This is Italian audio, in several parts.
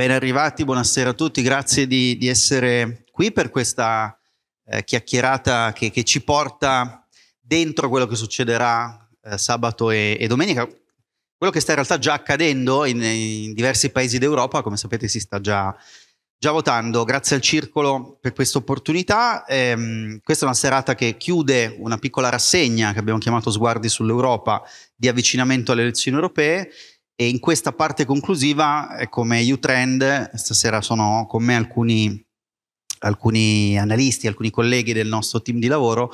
Ben arrivati, buonasera a tutti, grazie di, di essere qui per questa eh, chiacchierata che, che, ci porta dentro quello che succederà eh, sabato e, e, domenica, quello che sta in realtà già accadendo in, in diversi paesi d'Europa, come sapete si sta già, già votando. Grazie al Circolo per questa opportunità, ehm, questa è una serata che chiude una piccola rassegna che abbiamo chiamato Sguardi sull'Europa di avvicinamento alle elezioni europee e in questa parte conclusiva, come U-Trend, stasera sono con me alcuni, alcuni analisti, alcuni colleghi del nostro team di lavoro,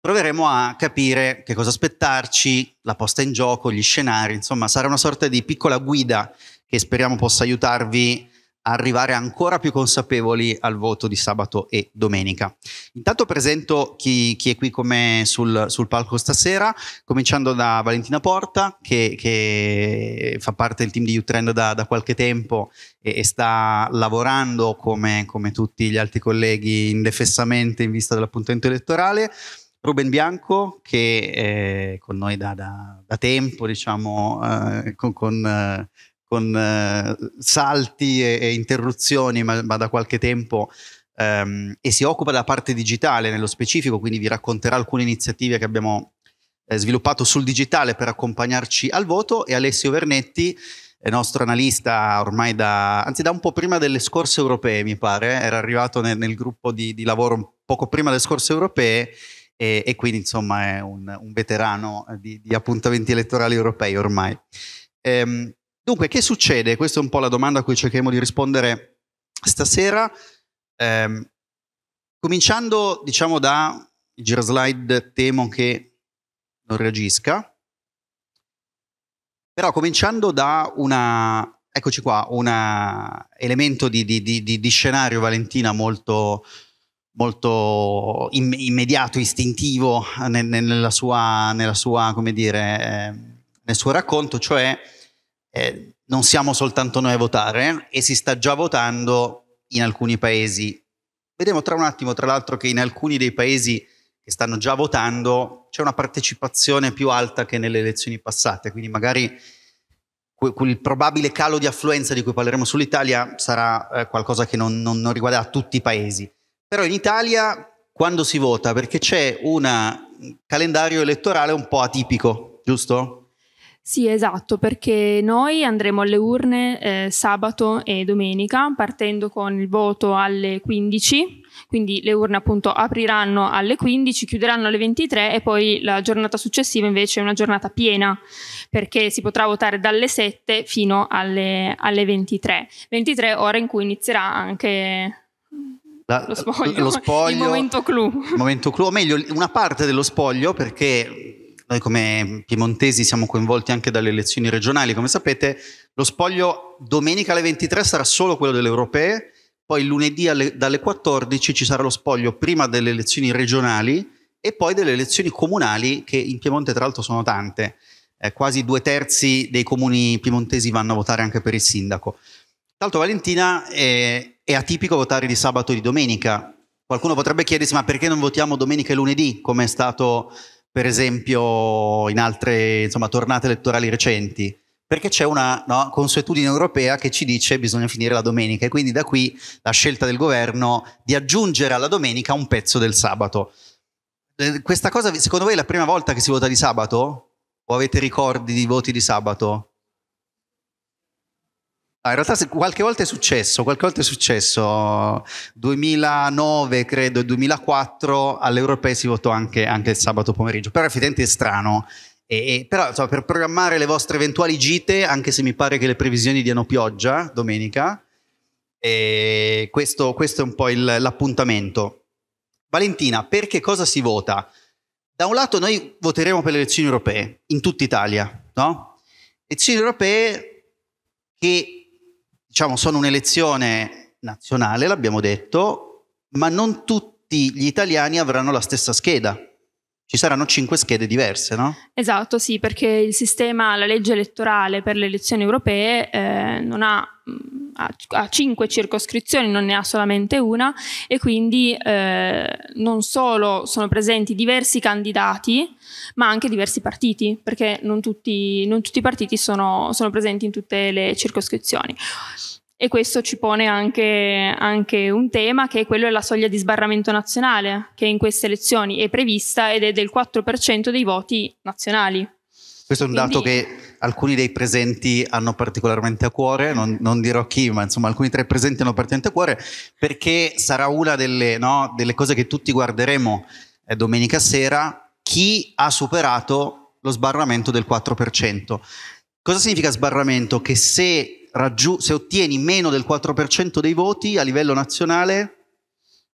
proveremo a capire che cosa aspettarci, la posta in gioco, gli scenari, insomma sarà una sorta di piccola guida che speriamo possa aiutarvi a arrivare ancora più consapevoli al voto di sabato e domenica. Intanto presento chi, chi è qui con me sul, sul, palco stasera, cominciando da Valentina Porta, che, che fa parte del team di Utrend da, da qualche tempo e, e sta lavorando come, come tutti gli altri colleghi indefessamente in vista dell'appuntamento elettorale. Ruben Bianco che è con noi da, da, da tempo, diciamo, eh, con, con eh, con eh, salti e, e interruzioni, ma, ma, da qualche tempo ehm, e si occupa della parte digitale nello specifico, quindi vi racconterà alcune iniziative che abbiamo eh, sviluppato sul digitale per accompagnarci al voto e Alessio Vernetti è eh, nostro analista ormai da, anzi da un po' prima delle scorse europee mi pare, eh, era arrivato nel, nel gruppo di, di, lavoro poco prima delle scorse europee e, e quindi insomma è un, un veterano di, di, appuntamenti elettorali europei ormai. Ehm, Dunque, che succede? Questa è un po' la domanda a cui cercheremo di rispondere stasera. Eh, cominciando, diciamo, da giro slide, temo che non reagisca. Però cominciando da una, eccoci qua, un elemento di, di, di, di, scenario, Valentina, molto, molto immediato, istintivo nella sua, nella sua, dire, ehm, nel suo racconto, cioè eh, non siamo soltanto noi a votare eh, e si sta già votando in alcuni paesi. Vedremo tra un attimo, tra l'altro, che in alcuni dei paesi che stanno già votando c'è una partecipazione più alta che nelle elezioni passate, quindi magari quel probabile calo di affluenza di cui parleremo sull'Italia sarà eh, qualcosa che non, non, non riguarderà tutti i paesi. Però in Italia quando si vota, perché c'è un calendario elettorale un po' atipico, giusto? Sì, esatto, perché noi andremo alle urne eh, sabato e domenica partendo con il voto alle 15, quindi le urne appunto apriranno alle 15, chiuderanno alle 23 e poi la giornata successiva invece è una giornata piena perché si potrà votare dalle 7 fino alle, alle 23. 23 ora in cui inizierà anche la, lo spoglio, lo spoglio il momento clou. Il momento clou, o meglio una parte dello spoglio perché noi come piemontesi siamo coinvolti anche dalle elezioni regionali, come sapete lo spoglio domenica alle 23 sarà solo quello delle europee, poi lunedì alle, dalle 14 ci sarà lo spoglio prima delle elezioni regionali e poi delle elezioni comunali che in Piemonte tra l'altro sono tante, eh, quasi due terzi dei comuni piemontesi vanno a votare anche per il sindaco. Tra l'altro Valentina è, è atipico votare di sabato e di domenica, qualcuno potrebbe chiedersi ma perché non votiamo domenica e lunedì come è stato per esempio in altre insomma, tornate elettorali recenti, perché c'è una no, consuetudine europea che ci dice che bisogna finire la domenica e quindi da qui la scelta del governo di aggiungere alla domenica un pezzo del sabato. Eh, questa cosa secondo voi è la prima volta che si vota di sabato? O avete ricordi di voti di sabato? Ah, in realtà qualche volta è successo, qualche volta è successo, 2009 credo, 2004 all'Europea si votò anche, anche il sabato pomeriggio, però effettivamente è strano, e, e, però insomma, per programmare le vostre eventuali gite, anche se mi pare che le previsioni diano pioggia domenica, questo, questo, è un po' il, l'appuntamento. Valentina, per che cosa si vota? Da un lato noi voteremo per le elezioni europee in tutta Italia, no? Elezioni europee che diciamo, sono un'elezione nazionale, l'abbiamo detto, ma non tutti gli italiani avranno la stessa scheda ci saranno cinque schede diverse, no? Esatto, sì, perché il sistema, la legge elettorale per le elezioni europee eh, non ha, mm, ha, ha, cinque circoscrizioni, non ne ha solamente una e quindi eh, non solo sono presenti diversi candidati, ma anche diversi partiti, perché non tutti, non tutti i partiti sono, sono presenti in tutte le circoscrizioni e questo ci pone anche, anche, un tema che è quello della soglia di sbarramento nazionale, che in queste elezioni è prevista ed è del 4% dei voti nazionali. Questo è un Quindi, dato che alcuni dei presenti hanno particolarmente a cuore, non, non, dirò chi, ma insomma alcuni tra i presenti hanno particolarmente a cuore, perché sarà una delle, no, delle cose che tutti guarderemo eh, domenica sera, chi ha superato lo sbarramento del 4%. Cosa significa sbarramento? Che se raggiù, se ottieni meno del 4% dei voti a livello nazionale,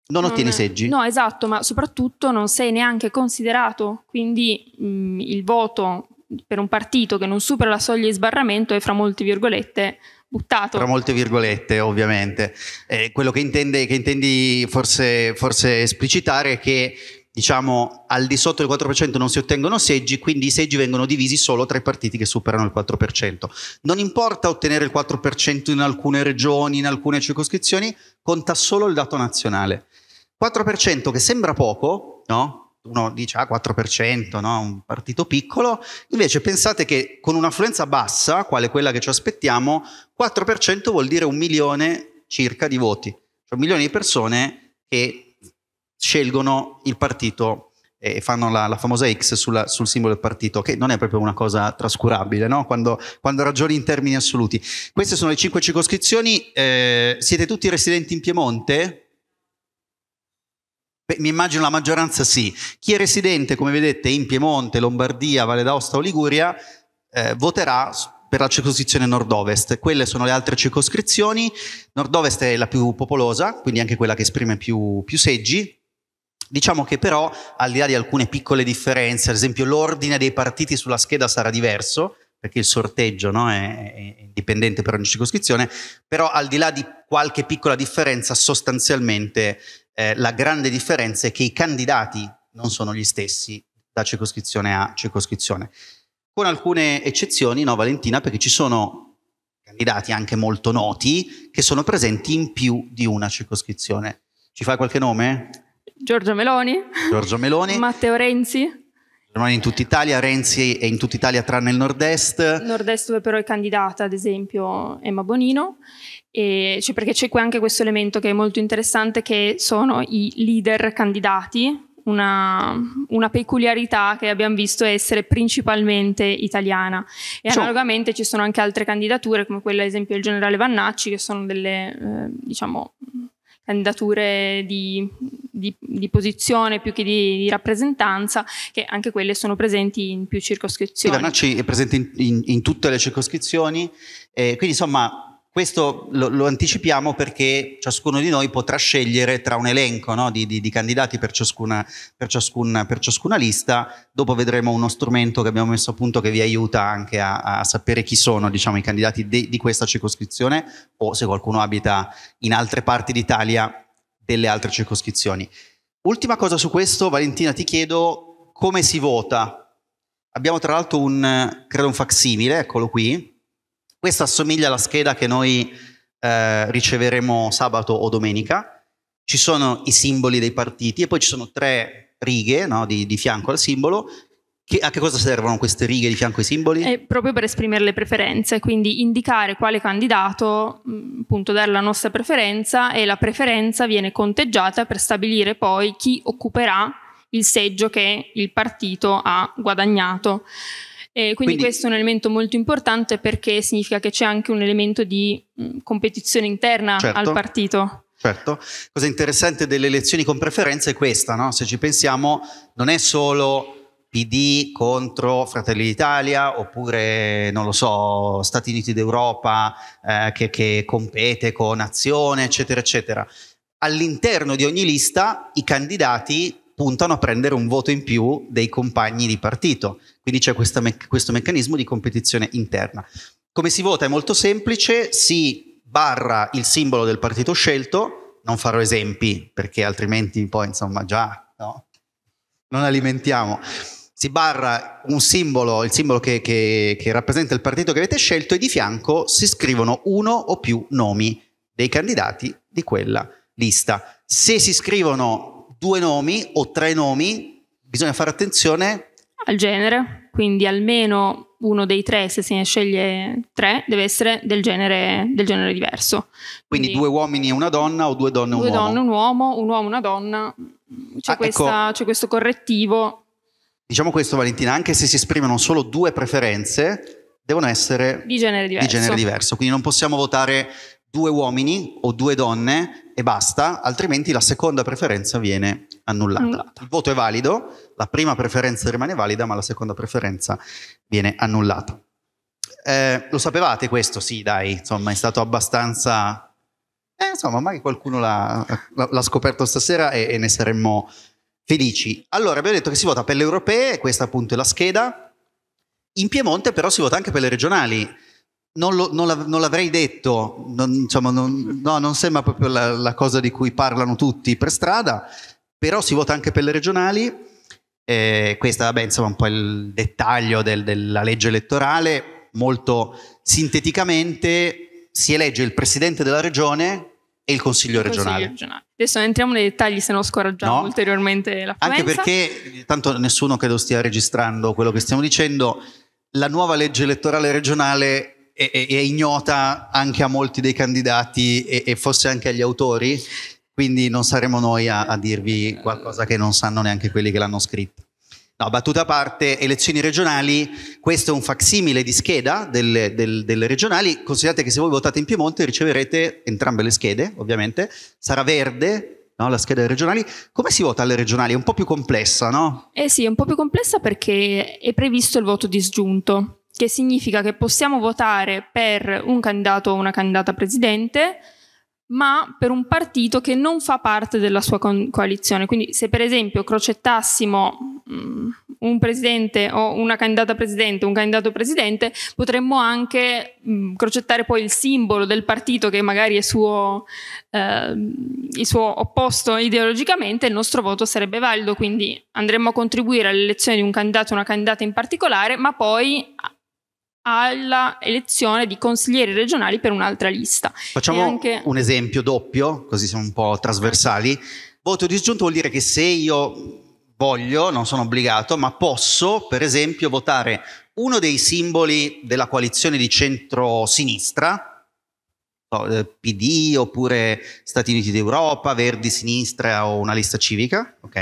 non, non ottieni seggi. No, esatto, ma soprattutto non sei neanche considerato, quindi mh, mm, il voto per un partito che non supera la soglia di sbarramento è fra molte virgolette buttato. Fra molte virgolette, ovviamente. Eh, quello che, intende, che intendi forse, forse esplicitare è che diciamo al di sotto del 4% non si ottengono seggi, quindi i seggi vengono divisi solo tra i partiti che superano il 4%. Non importa ottenere il 4% in alcune regioni, in alcune circoscrizioni, conta solo il dato nazionale. 4% che sembra poco, no? Uno dice ah 4%, no? un partito piccolo, invece pensate che con un'affluenza bassa, quale quella che ci aspettiamo, 4% vuol dire un milione circa di voti, cioè un milione di persone che scelgono il partito e fanno la, la famosa X sulla, sul simbolo del partito, che non è proprio una cosa trascurabile, no? quando, quando, ragioni in termini assoluti. Queste sono le cinque circoscrizioni, eh, siete tutti residenti in Piemonte? Beh, mi immagino la maggioranza sì. Chi è residente, come vedete, in Piemonte, Lombardia, Valle d'Aosta o Liguria, eh, voterà per la circoscrizione nord-ovest. Quelle sono le altre circoscrizioni. Nord-ovest è la più popolosa, quindi anche quella che esprime più, più seggi, Diciamo che però, al di là di alcune piccole differenze, ad esempio l'ordine dei partiti sulla scheda sarà diverso, perché il sorteggio no, è, è, indipendente per ogni circoscrizione, però al di là di qualche piccola differenza, sostanzialmente eh, la grande differenza è che i candidati non sono gli stessi da circoscrizione a circoscrizione, con alcune eccezioni, no Valentina, perché ci sono candidati anche molto noti che sono presenti in più di una circoscrizione. Ci fai qualche nome? Giorgio Meloni. Giorgio Meloni. Matteo Renzi. Germania in tutta Italia, Renzi è in tutta Italia tranne il nord-est. Nord-est dove però è candidata ad esempio Emma Bonino, e, cioè perché c'è qui anche questo elemento che è molto interessante che sono i leader candidati, una, una peculiarità che abbiamo visto essere principalmente italiana e cioè. analogamente ci sono anche altre candidature come quella ad esempio del generale Vannacci che sono delle eh, diciamo andature di, di, di posizione più che di, di, rappresentanza, che anche quelle sono presenti in più circoscrizioni. Sì, la NACI è presente in, in, in tutte le circoscrizioni, eh, quindi insomma questo lo, lo, anticipiamo perché ciascuno di noi potrà scegliere tra un elenco no, di, di, di, candidati per ciascuna, per, ciascuna, per ciascuna, lista. Dopo vedremo uno strumento che abbiamo messo a punto che vi aiuta anche a, a sapere chi sono diciamo, i candidati de, di questa circoscrizione o se qualcuno abita in altre parti d'Italia delle altre circoscrizioni. Ultima cosa su questo, Valentina, ti chiedo come si vota. Abbiamo tra l'altro un, credo un facsimile, eccolo qui, questa assomiglia alla scheda che noi eh, riceveremo sabato o domenica. Ci sono i simboli dei partiti e poi ci sono tre righe no, di, di fianco al simbolo che, a che cosa servono queste righe di fianco ai simboli? È eh, proprio per esprimere le preferenze, quindi indicare quale candidato, mm, appunto, dare la nostra preferenza e la preferenza viene conteggiata per stabilire poi chi occuperà il seggio che il partito ha guadagnato. E quindi, quindi, questo è un elemento molto importante perché significa che c'è anche un elemento di mm, competizione interna certo, al partito. Certo, cosa interessante delle elezioni con preferenza è questa, no? se ci pensiamo non è solo PD contro Fratelli d'Italia oppure, non lo so, Stati Uniti d'Europa eh, che, che compete con Azione, eccetera, eccetera. All'interno di ogni lista i candidati puntano a prendere un voto in più dei compagni di partito. Quindi c'è me- questo meccanismo di competizione interna. Come si vota è molto semplice, si barra il simbolo del partito scelto, non farò esempi perché altrimenti poi insomma già no? non alimentiamo. Si barra un simbolo, il simbolo che, che, che rappresenta il partito che avete scelto e di fianco si scrivono uno o più nomi dei candidati di quella lista. Se si scrivono due nomi o tre nomi, bisogna fare attenzione al genere, quindi almeno uno dei tre, se se ne sceglie tre, deve essere del genere, del genere diverso. Quindi, quindi, due uomini e una donna o due donne e un uomo? Due donne, un uomo, un uomo e una donna. C'è, ah, ecco. questa, ecco, c'è questo correttivo. Diciamo questo Valentina, anche se si esprimono solo due preferenze, devono essere di genere diverso. Di genere diverso. Quindi non possiamo votare due uomini o due donne e basta, altrimenti la seconda preferenza viene annullata. Il voto è valido, la prima preferenza rimane valida, ma la seconda preferenza viene annullata. Eh, lo sapevate questo? Sì, dai, insomma, è stato abbastanza... Eh, insomma, magari qualcuno l'ha, l'ha scoperto stasera e, e ne saremmo felici. Allora, abbiamo detto che si vota per le europee, questa appunto è la scheda. In Piemonte però si vota anche per le regionali non, lo, non, la, non, l'avrei detto, non, insomma, non, no, non sembra proprio la, la, cosa di cui parlano tutti per strada, però si vota anche per le regionali. Eh, questo vabbè, insomma, un po' il dettaglio del, della legge elettorale. Molto sinteticamente si elegge il presidente della regione e il consiglio regionale. Consiglio regionale. Adesso entriamo nei dettagli, se no scoraggiamo no. ulteriormente la Anche perché tanto nessuno credo stia registrando quello che stiamo dicendo. La nuova legge elettorale regionale è, è, ignota anche a molti dei candidati e, e, forse anche agli autori, quindi non saremo noi a, a dirvi qualcosa che non sanno neanche quelli che l'hanno scritta. No, battuta a parte, elezioni regionali, questo è un facsimile di scheda delle, del, delle, regionali, considerate che se voi votate in Piemonte riceverete entrambe le schede, ovviamente, sarà verde no, la scheda delle regionali. Come si vota alle regionali? È un po' più complessa, no? Eh sì, è un po' più complessa perché è previsto il voto disgiunto che significa che possiamo votare per un candidato o una candidata presidente, ma per un partito che non fa parte della sua coalizione. Quindi se per esempio crocettassimo mm, un presidente o una candidata presidente, un candidato presidente, potremmo anche mm, crocettare poi il simbolo del partito che magari è suo, eh, il suo opposto ideologicamente, il nostro voto sarebbe valido, quindi andremmo a contribuire all'elezione di un candidato o una candidata in particolare, ma poi alla elezione di consiglieri regionali per un'altra lista. Facciamo anche... un esempio doppio, così siamo un po' trasversali. Voto disgiunto vuol dire che se io voglio, non sono obbligato, ma posso, per esempio, votare uno dei simboli della coalizione di centro-sinistra, eh, PD oppure Stati Uniti d'Europa, Verdi Sinistra o una lista civica, ok?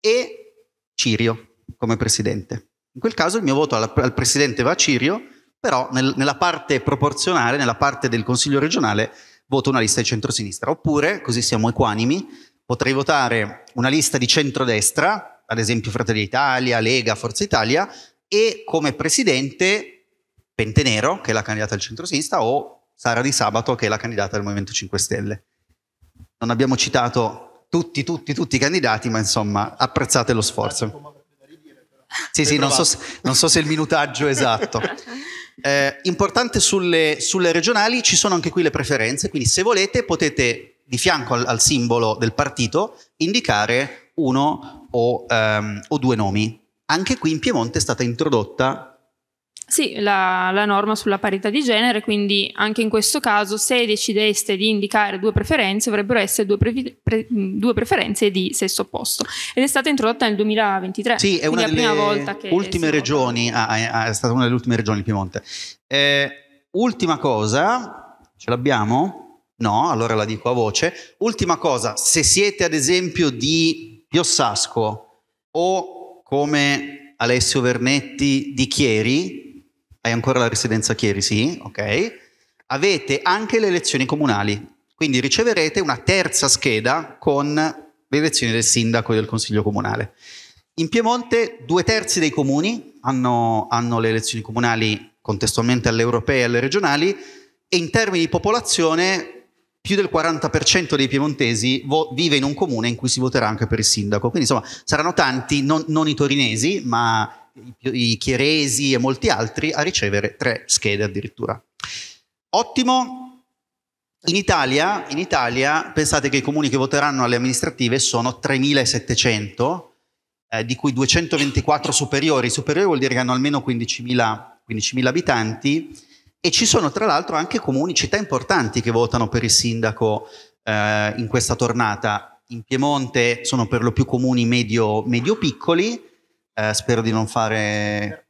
E Cirio come presidente. In quel caso il mio voto al, presidente va a Cirio però nel, nella parte proporzionale, nella parte del Consiglio regionale, voto una lista di centrosinistra. Oppure, così siamo equanimi, potrei votare una lista di centrodestra, ad esempio Fratelli d'Italia, Lega, Forza Italia, e come presidente Pentenero, che è la candidata del centrosinistra, o Sara Di Sabato, che è la candidata del Movimento 5 Stelle. Non abbiamo citato tutti, tutti, tutti i candidati, ma insomma, apprezzate lo sforzo. Sì, sì, non so, se, non so se il minutaggio è esatto. Eh, importante sulle, sulle, regionali ci sono anche qui le preferenze, quindi se volete potete di fianco al, al simbolo del partito indicare uno o, um, o due nomi. Anche qui in Piemonte è stata introdotta sì, la, la, norma sulla parità di genere, quindi anche in questo caso se decideste di indicare due preferenze dovrebbero essere due, pre, pre, due preferenze di sesso opposto ed è stata introdotta nel 2023. Sì, è una delle prima volta che ultime regioni, ah, eh, ah, è stata una delle ultime regioni il Piemonte. Eh, ultima cosa, ce l'abbiamo? No, allora la dico a voce. Ultima cosa, se siete ad esempio di Piossasco o come Alessio Vernetti di Chieri, hai ancora la residenza a Chieri, sì, ok. Avete anche le elezioni comunali, quindi riceverete una terza scheda con le elezioni del sindaco e del consiglio comunale. In Piemonte due terzi dei comuni hanno, hanno le elezioni comunali contestualmente alle europee e alle regionali e in termini di popolazione più del 40% dei piemontesi vo- vive in un comune in cui si voterà anche per il sindaco. Quindi insomma saranno tanti, non, non i torinesi, ma i Chieresi e molti altri a ricevere tre schede addirittura. Ottimo. In Italia, in Italia pensate che i comuni che voteranno alle amministrative sono 3.700, eh, di cui 224 superiori. Superiori vuol dire che hanno almeno 15.000, 15.000 abitanti e ci sono tra l'altro anche comuni, città importanti che votano per il sindaco eh, in questa tornata. In Piemonte sono per lo più comuni medio, medio-piccoli, eh, spero di non fare...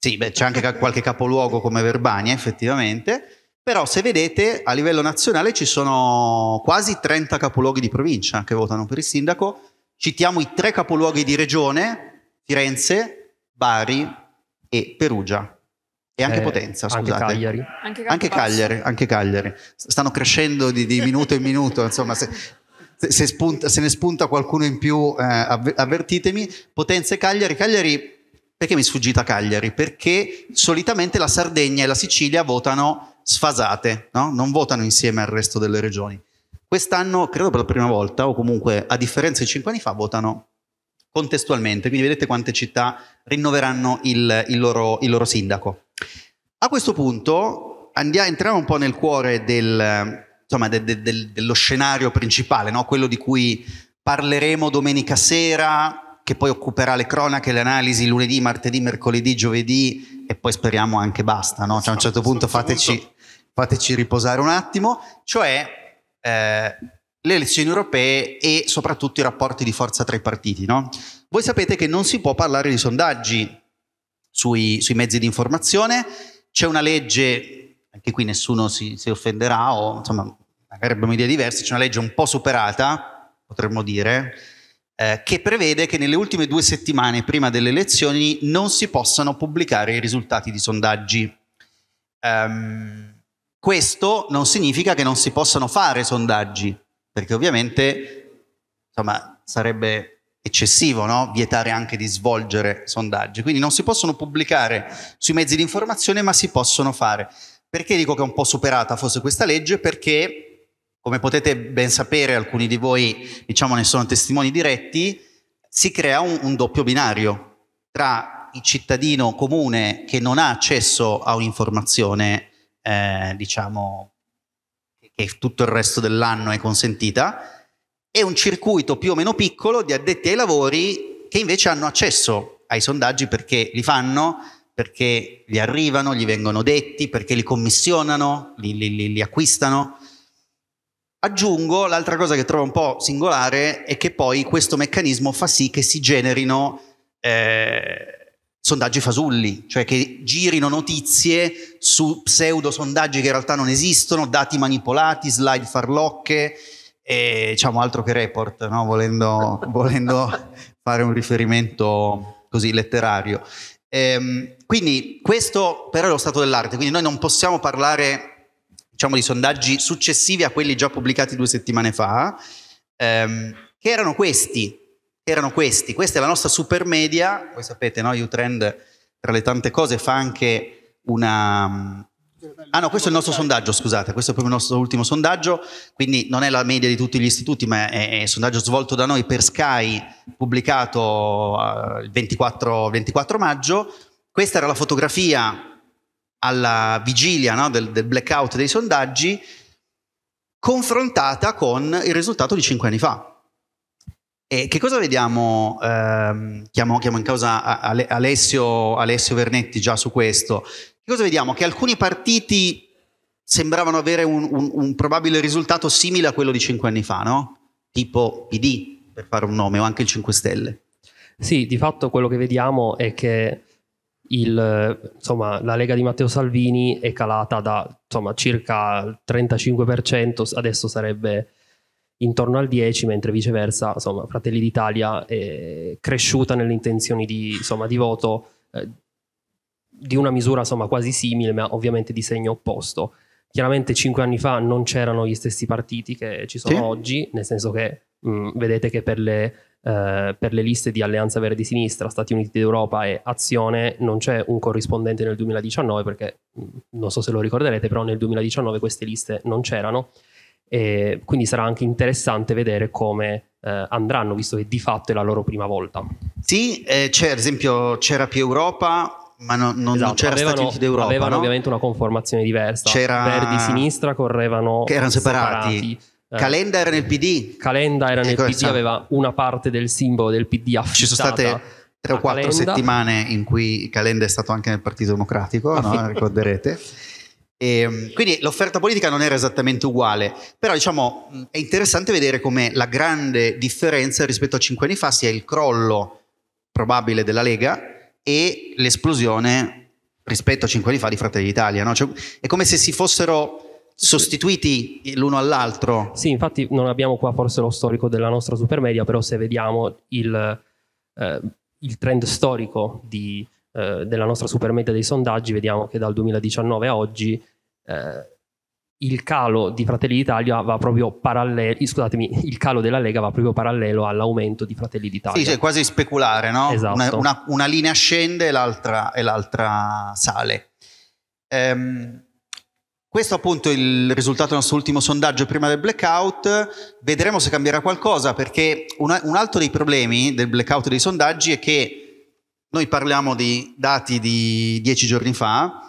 Sì, beh, c'è anche qualche capoluogo come Verbania effettivamente, però se vedete a livello nazionale ci sono quasi 30 capoluoghi di provincia che votano per il sindaco, citiamo i tre capoluoghi di regione, Firenze, Bari e Perugia. E anche eh, Potenza, scusate. Anche Cagliari. Anche, anche, Cagliari, anche Cagliari, Stanno crescendo di, di minuto in minuto, insomma, se, se, spunta, se ne spunta qualcuno in più eh, avvertitemi, Potenza e Cagliari, Cagliari perché mi è sfuggita Cagliari? Perché solitamente la Sardegna e la Sicilia votano sfasate, no? non votano insieme al resto delle regioni. Quest'anno, credo per la prima volta, o comunque a differenza di cinque anni fa, votano contestualmente, quindi vedete quante città rinnoveranno il, il, loro, il loro, sindaco. A questo punto andiamo, entriamo un po' nel cuore del, insomma, de, de, de, dello scenario principale, no? quello di cui parleremo domenica sera, che poi occuperà le cronache, le analisi lunedì, martedì, mercoledì, giovedì e poi speriamo anche basta. No? Cioè, a un certo punto fateci, fateci riposare un attimo, cioè eh, le elezioni europee e soprattutto i rapporti di forza tra i partiti. No? Voi sapete che non si può parlare di sondaggi sui, sui mezzi di informazione, c'è una legge anche qui nessuno si, si offenderà o insomma, magari abbiamo idee diverse, c'è una legge un po' superata, potremmo dire, eh, che prevede che nelle ultime due settimane prima delle elezioni non si possano pubblicare i risultati di sondaggi. Um, questo non significa che non si possano fare sondaggi, perché ovviamente insomma, sarebbe eccessivo no? vietare anche di svolgere sondaggi. Quindi non si possono pubblicare sui mezzi di informazione, ma si possono fare. Perché dico che è un po' superata forse questa legge? Perché, come potete ben sapere, alcuni di voi diciamo, ne sono testimoni diretti, si crea un, un doppio binario tra il cittadino comune che non ha accesso a un'informazione, eh, diciamo, che tutto il resto dell'anno è consentita, e un circuito più o meno piccolo di addetti ai lavori che invece hanno accesso ai sondaggi perché li fanno, perché gli arrivano, gli vengono detti, perché li commissionano, li, li, li, li acquistano. Aggiungo l'altra cosa che trovo un po' singolare è che poi questo meccanismo fa sì che si generino eh, sondaggi fasulli, cioè che girino notizie su pseudo sondaggi che in realtà non esistono, dati manipolati, slide farlocche e diciamo altro che report, no? volendo, volendo, fare un riferimento così letterario. Eh, quindi questo però è lo stato dell'arte, quindi noi non possiamo parlare diciamo, di sondaggi successivi a quelli già pubblicati due settimane fa, ehm, che erano questi, erano questi. Questa è la nostra super media, voi sapete, no? Utrend tra le tante cose fa anche una... Ah no, questo è il nostro sondaggio, scusate, questo è proprio il nostro ultimo sondaggio, quindi non è la media di tutti gli istituti, ma è, un sondaggio svolto da noi per Sky, pubblicato eh, il 24, 24 maggio, questa era la fotografia alla vigilia no, del, del blackout dei sondaggi confrontata con il risultato di cinque anni fa. E che cosa vediamo? Ehm, chiamo, chiamo, in causa Alessio, Alessio, Vernetti già su questo. Che cosa vediamo? Che alcuni partiti sembravano avere un, un, un probabile risultato simile a quello di cinque anni fa, no? Tipo PD, per fare un nome, o anche il 5 Stelle. Sì, di fatto quello che vediamo è che il, insomma, la Lega di Matteo Salvini è calata da insomma, circa il 35%, adesso sarebbe intorno al 10, mentre viceversa insomma, Fratelli d'Italia è cresciuta nelle intenzioni di, insomma, di voto eh, di una misura insomma, quasi simile, ma ovviamente di segno opposto. Chiaramente cinque anni fa non c'erano gli stessi partiti che ci sono sì. oggi, nel senso che mh, mm, vedete che per le eh, per le liste di Alleanza Verde Sinistra, Stati Uniti d'Europa e Azione non c'è un corrispondente nel 2019 perché non so se lo ricorderete, però nel 2019 queste liste non c'erano. E quindi sarà anche interessante vedere come eh, andranno, visto che di fatto è la loro prima volta. Sì, eh, c'è ad esempio c'era più Europa, ma no, non, esatto, non c'era avevano, Stati Uniti d'Europa. Avevano no? ovviamente una conformazione diversa. C'era... Verdi sinistra correvano che erano separati. separati eh. Calenda era nel PD. Calenda era nel ecco, PD, aveva una parte del simbolo del PD affittata. Ci sono state tre o quattro Calenda. settimane in cui Calenda è stato anche nel Partito Democratico, no? ricorderete. E, ehm, quindi l'offerta politica non era esattamente uguale, però diciamo è interessante vedere come la grande differenza rispetto a cinque anni fa sia il crollo probabile della Lega e l'esplosione rispetto a cinque anni fa di Fratelli d'Italia. No? Cioè, è come se si fossero sostituiti l'uno all'altro. Sì, infatti non abbiamo qua forse lo storico della nostra supermedia, però se vediamo il, eh, il trend storico di, eh, della nostra supermedia dei sondaggi, vediamo che dal 2019 a oggi eh, il calo di Fratelli d'Italia va proprio parallelo, scusatemi, il calo della Lega va proprio parallelo all'aumento di Fratelli d'Italia. Sì, cioè quasi speculare, no? Esatto. Una, una, una linea scende e l'altra, e l'altra sale. Ehm, questo appunto è il risultato del nostro ultimo sondaggio prima del blackout, vedremo se cambierà qualcosa perché un, un altro dei problemi del blackout dei sondaggi è che noi parliamo di dati di dieci giorni fa,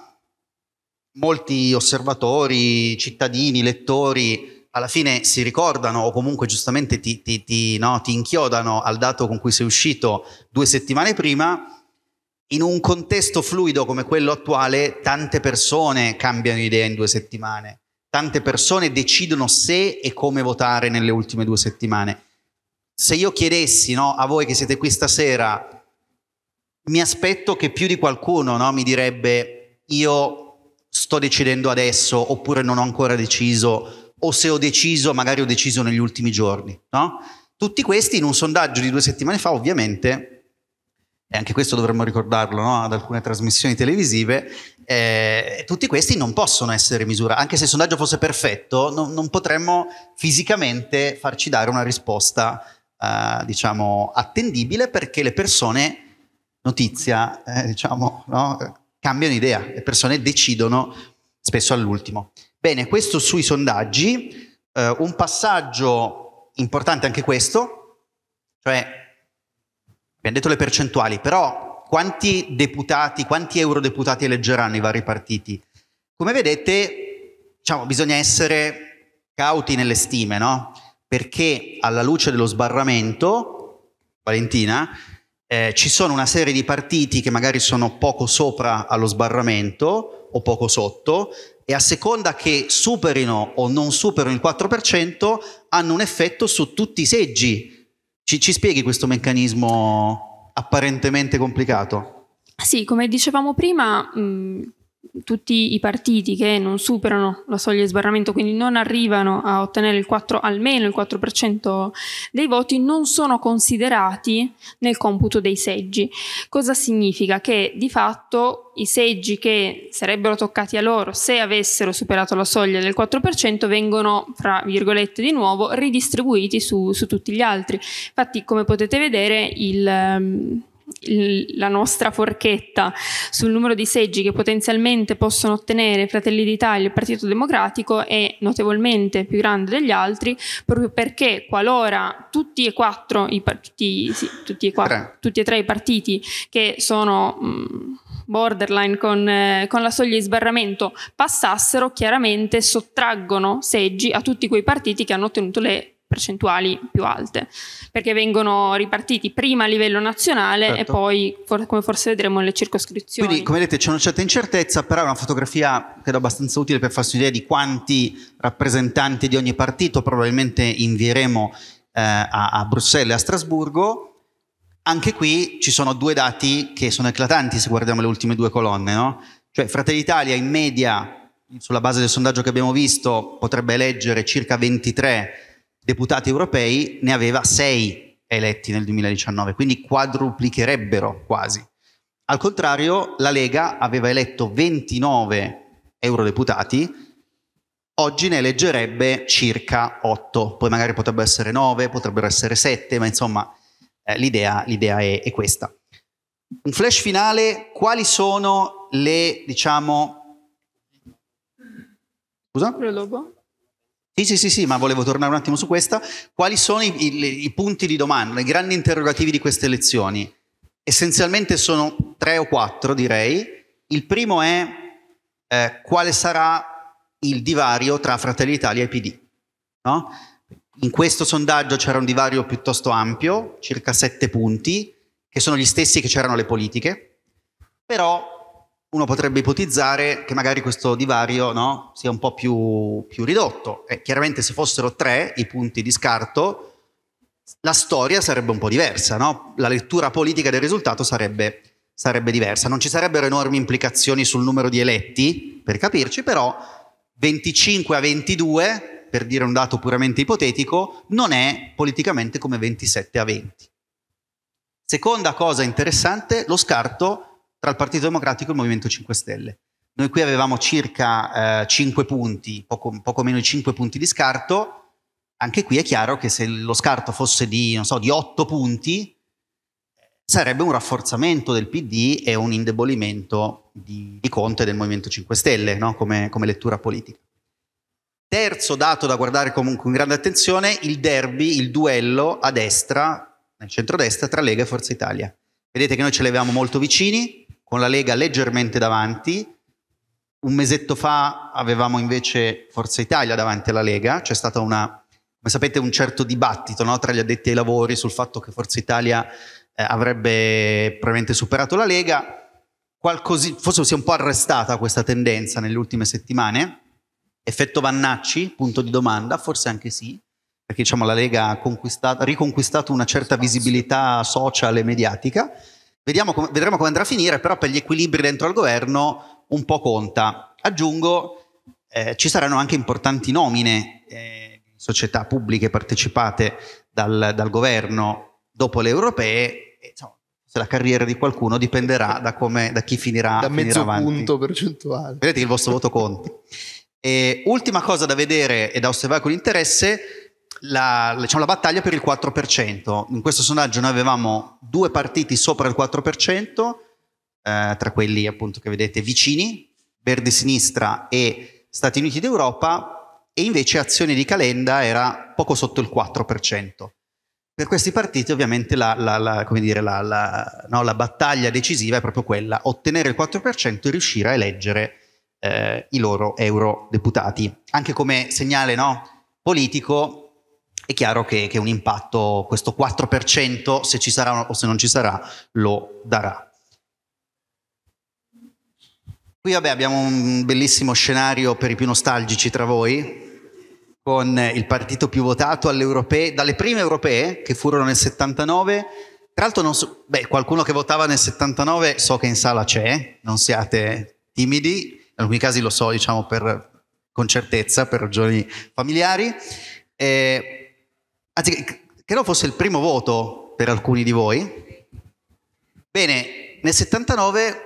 molti osservatori, cittadini, lettori alla fine si ricordano o comunque giustamente ti, ti, ti, no, ti inchiodano al dato con cui sei uscito due settimane prima in un contesto fluido come quello attuale, tante persone cambiano idea in due settimane, tante persone decidono se e come votare nelle ultime due settimane. Se io chiedessi no, a voi che siete qui stasera, mi aspetto che più di qualcuno no, mi direbbe io sto decidendo adesso oppure non ho ancora deciso o se ho deciso magari ho deciso negli ultimi giorni. No? Tutti questi in un sondaggio di due settimane fa ovviamente e anche questo dovremmo ricordarlo no? ad alcune trasmissioni televisive, eh, tutti questi non possono essere misurati. Anche se il sondaggio fosse perfetto, no, non potremmo fisicamente farci dare una risposta, eh, diciamo, attendibile perché le persone, notizia, eh, diciamo, no? cambiano idea, le persone decidono spesso all'ultimo. Bene, questo sui sondaggi, eh, un passaggio importante anche questo, cioè abbiamo detto le percentuali, però quanti deputati, quanti eurodeputati eleggeranno i vari partiti? Come vedete, diciamo, bisogna essere cauti nelle stime, no? Perché alla luce dello sbarramento, Valentina, eh, ci sono una serie di partiti che magari sono poco sopra allo sbarramento o poco sotto e a seconda che superino o non superino il 4% hanno un effetto su tutti i seggi ci, ci spieghi questo meccanismo apparentemente complicato? Sì, come dicevamo prima, mh, mm, tutti i partiti che non superano la soglia di sbarramento, quindi non arrivano a ottenere il 4, almeno il 4% dei voti, non sono considerati nel computo dei seggi. Cosa significa? Che di fatto i seggi che sarebbero toccati a loro se avessero superato la soglia del 4% vengono, fra virgolette di nuovo, ridistribuiti su, su tutti gli altri. Infatti, come potete vedere, il... Um, la nostra forchetta sul numero di seggi che potenzialmente possono ottenere Fratelli d'Italia e il Partito Democratico è notevolmente più grande degli altri, proprio perché qualora tutti e quattro i partiti, sì, tutti, e quattro, tutti e tre i partiti che sono... Mm, borderline con, eh, con, la soglia di sbarramento passassero, chiaramente sottraggono seggi a tutti quei partiti che hanno ottenuto le percentuali più alte, perché vengono ripartiti prima a livello nazionale certo. e poi, for- come forse vedremo, le circoscrizioni. Quindi, come vedete, c'è una certa incertezza, però è una fotografia credo abbastanza utile per farsi un'idea di quanti rappresentanti di ogni partito probabilmente invieremo eh, a-, a Bruxelles e a Strasburgo. Anche qui ci sono due dati che sono eclatanti se guardiamo le ultime due colonne, no? Cioè Fratelli Italia in media, sulla base del sondaggio che abbiamo visto, potrebbe eleggere circa 23 deputati europei ne aveva 6 eletti nel 2019, quindi quadruplicherebbero quasi. Al contrario, la Lega aveva eletto 29 eurodeputati, oggi ne eleggerebbe circa 8, poi magari potrebbero essere 9, potrebbero essere 7, ma insomma eh, l'idea, l'idea è, è, questa. Un flash finale, quali sono le, diciamo... Scusa? Prologo? Sì, sì, sì, sì, ma volevo tornare un attimo su questa. Quali sono i, i, i punti di domanda, i grandi interrogativi di queste elezioni? Essenzialmente sono tre o quattro, direi. Il primo è eh, quale sarà il divario tra Fratelli d'Italia e PD. No? In questo sondaggio c'era un divario piuttosto ampio, circa sette punti, che sono gli stessi che c'erano le politiche, però uno potrebbe ipotizzare che magari questo divario no, sia un po' più, più ridotto. E chiaramente se fossero tre i punti di scarto, la storia sarebbe un po' diversa, no? la lettura politica del risultato sarebbe, sarebbe diversa. Non ci sarebbero enormi implicazioni sul numero di eletti, per capirci, però 25 a 22 per dire un dato puramente ipotetico, non è politicamente come 27 a 20. Seconda cosa interessante, lo scarto tra il Partito Democratico e il Movimento 5 Stelle. Noi qui avevamo circa eh, 5 punti, poco, poco, meno di 5 punti di scarto. Anche qui è chiaro che se lo scarto fosse di, so, di 8 punti, sarebbe un rafforzamento del PD e un indebolimento di, di Conte del Movimento 5 Stelle no? come, come, lettura politica. Terzo dato da guardare comunque con grande attenzione, il derby, il duello a destra, nel centrodestra, tra Lega e Forza Italia. Vedete che noi ce le avevamo molto vicini, con la Lega leggermente davanti. Un mesetto fa avevamo invece Forza Italia davanti alla Lega, c'è stato una, come sapete, un certo dibattito no, tra gli addetti ai lavori sul fatto che Forza Italia eh, avrebbe probabilmente superato la Lega. Qualcosi, forse si è un po' arrestata questa tendenza nelle ultime settimane. Effetto Vannacci, punto di domanda, forse anche sì, perché diciamo, la Lega ha riconquistato una certa visibilità social e mediatica com- vedremo come andrà a finire, però per gli equilibri dentro al governo un po' conta. Aggiungo, eh, ci saranno anche importanti nomine eh, società pubbliche partecipate dal, dal, governo dopo le europee. E, insomma, se la carriera di qualcuno dipenderà da, come, da chi finirà. Da mezzo finirà punto percentuale. Vedete che il vostro voto conta. E, ultima cosa da vedere e da osservare con interesse la, diciamo, la, battaglia per il 4%. In questo sondaggio noi avevamo due partiti sopra il 4%, eh, tra quelli appunto che vedete vicini, Verdi Sinistra e Stati Uniti d'Europa, e invece Azione di Calenda era poco sotto il 4%. Per questi partiti ovviamente la, la, dire, no, la battaglia decisiva è proprio quella, ottenere il 4% e riuscire a eleggere eh, i loro eurodeputati. Anche come segnale no, politico è chiaro che, che un impatto, questo 4%, se ci sarà o se non ci sarà, lo darà. Qui vabbè, abbiamo un bellissimo scenario per i più nostalgici tra voi, con il partito più votato alle europee, dalle prime europee che furono nel 79. Tra l'altro, so, beh, qualcuno che votava nel 79 so che in sala c'è, non siate timidi, in alcuni casi lo so, diciamo, per, con certezza, per ragioni familiari. Eh, anzi, credo fosse il primo voto per alcuni di voi. Bene, nel 79,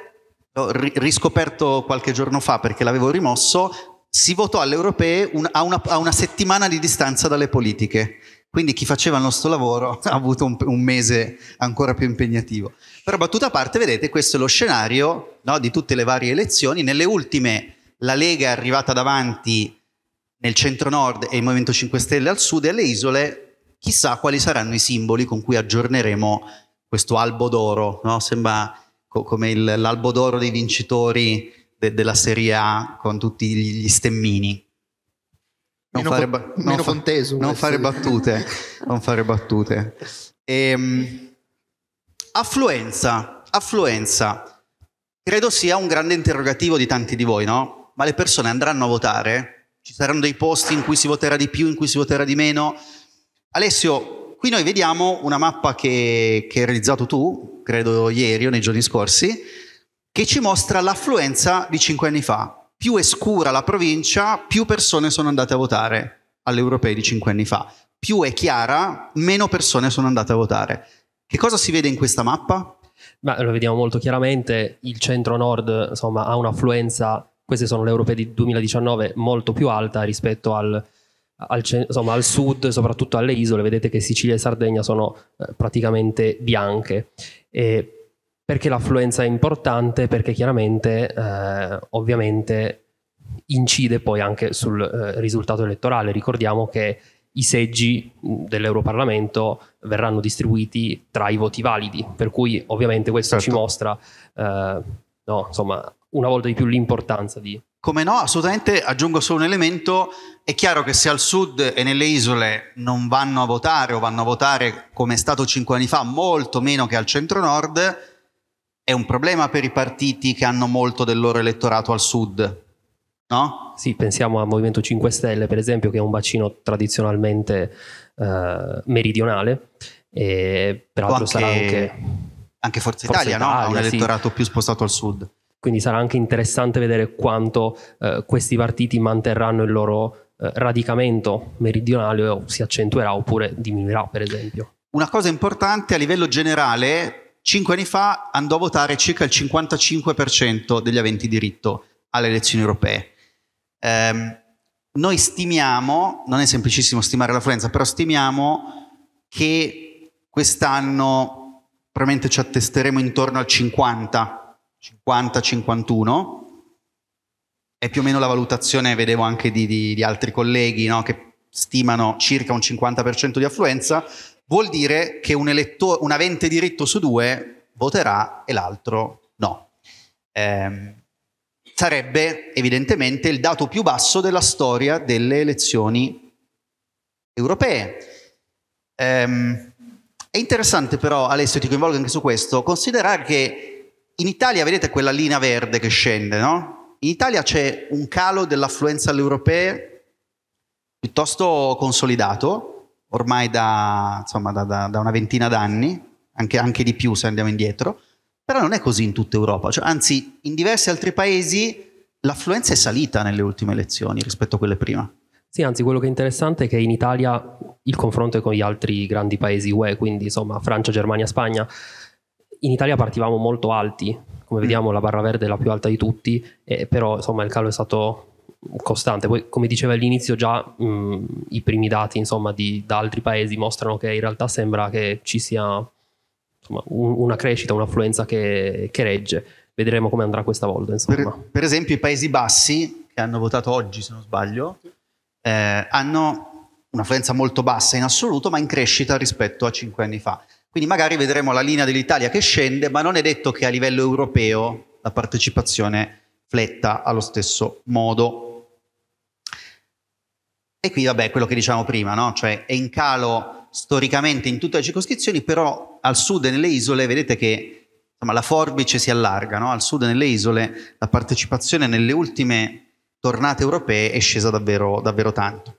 l'ho riscoperto qualche giorno fa perché l'avevo rimosso, si votò alle europee un, a, una, a, una, settimana di distanza dalle politiche. Quindi chi faceva il nostro lavoro ha avuto un, un mese ancora più impegnativo. Però battuta a parte, vedete, questo è lo scenario no, di tutte le varie elezioni. Nelle ultime la Lega è arrivata davanti nel centro-nord e il Movimento 5 Stelle al sud e alle isole chissà quali saranno i simboli con cui aggiorneremo questo albo d'oro, no? sembra co- come il, l'albo d'oro dei vincitori de- della Serie A con tutti gli stemmini. Non, fare, ba- con, non, fa- non eh, fare, battute, non fare battute. Ehm, affluenza, affluenza, credo sia un grande interrogativo di tanti di voi, no? Ma le persone andranno a votare? Ci saranno dei posti in cui si voterà di più, in cui si voterà di meno? Alessio, qui noi vediamo una mappa che, che hai realizzato tu, credo ieri o nei giorni scorsi, che ci mostra l'affluenza di cinque anni fa. Più è scura la provincia, più persone sono andate a votare alle europee di cinque anni fa. Più è chiara, meno persone sono andate a votare. Che cosa si vede in questa mappa? Ma lo vediamo molto chiaramente, il centro-nord insomma, ha un'affluenza, queste sono le europee di 2019, molto più alta rispetto al al, insomma, al, sud, soprattutto alle isole, vedete che Sicilia e Sardegna sono eh, praticamente bianche. E perché l'affluenza è importante? Perché chiaramente, eh, ovviamente, incide poi anche sul eh, risultato elettorale. Ricordiamo che i seggi mm, dell'Europarlamento verranno distribuiti tra i voti validi, per cui ovviamente questo certo. ci mostra eh, no, insomma, una volta di più l'importanza di... Come no, assolutamente aggiungo solo un elemento, è chiaro che se al sud e nelle isole non vanno a votare o vanno a votare come è stato cinque anni fa, molto meno che al centro-nord, è un problema per i partiti che hanno molto del loro elettorato al sud, no? Sì, pensiamo al Movimento 5 Stelle, per esempio, che è un bacino tradizionalmente eh, meridionale, e peraltro anche, sarà anche... Anche Forza, Forza Italia, Italia, no? Ha un elettorato sì. più spostato al sud. Quindi sarà anche interessante vedere quanto eh, questi partiti manterranno il loro eh, radicamento meridionale si accentuerà oppure diminuirà, per esempio. Una cosa importante a livello generale, cinque anni fa andò a votare circa il 55% degli aventi diritto alle elezioni europee. Eh, noi stimiamo, non è semplicissimo stimare l'affluenza, però stimiamo che quest'anno probabilmente ci attesteremo intorno al 50, 50-51 è più o meno la valutazione, vedevo anche di, di, di altri colleghi, no? che stimano circa un 50% di affluenza, vuol dire che un, elettore, un avente diritto su due voterà e l'altro no. Eh, sarebbe evidentemente il dato più basso della storia delle elezioni europee. Eh, è interessante però, Alessio, ti coinvolgo anche su questo, considerare che in Italia vedete quella linea verde che scende, no? In Italia c'è un calo dell'affluenza alle europee piuttosto consolidato, ormai da, insomma, da, da, da una ventina d'anni, anche, anche, di più se andiamo indietro, però non è così in tutta Europa, cioè, anzi in diversi altri paesi l'affluenza è salita nelle ultime elezioni rispetto a quelle prima. Sì, anzi, quello che è interessante è che in Italia il confronto è con gli altri grandi paesi UE, quindi insomma Francia, Germania, Spagna in Italia partivamo molto alti, come mm. vediamo la barra verde è la più alta di tutti, eh, però insomma il calo è stato costante. Poi, come diceva all'inizio, già mh, i primi dati insomma, di, da altri paesi mostrano che in realtà sembra che ci sia insomma, un, una crescita, un'affluenza che, che, regge. Vedremo come andrà questa volta. Per, per, esempio, i Paesi Bassi, che hanno votato oggi, se non sbaglio, eh, hanno un'affluenza molto bassa in assoluto, ma in crescita rispetto a cinque anni fa. Quindi magari vedremo la linea dell'Italia che scende, ma non è detto che a livello europeo la partecipazione fletta allo stesso modo. E qui vabbè quello che diciamo prima, no? cioè è in calo storicamente in tutte le circoscrizioni, però al sud e nelle isole vedete che insomma, la forbice si allarga, no? al sud e nelle isole la partecipazione nelle ultime tornate europee è scesa davvero, davvero tanto.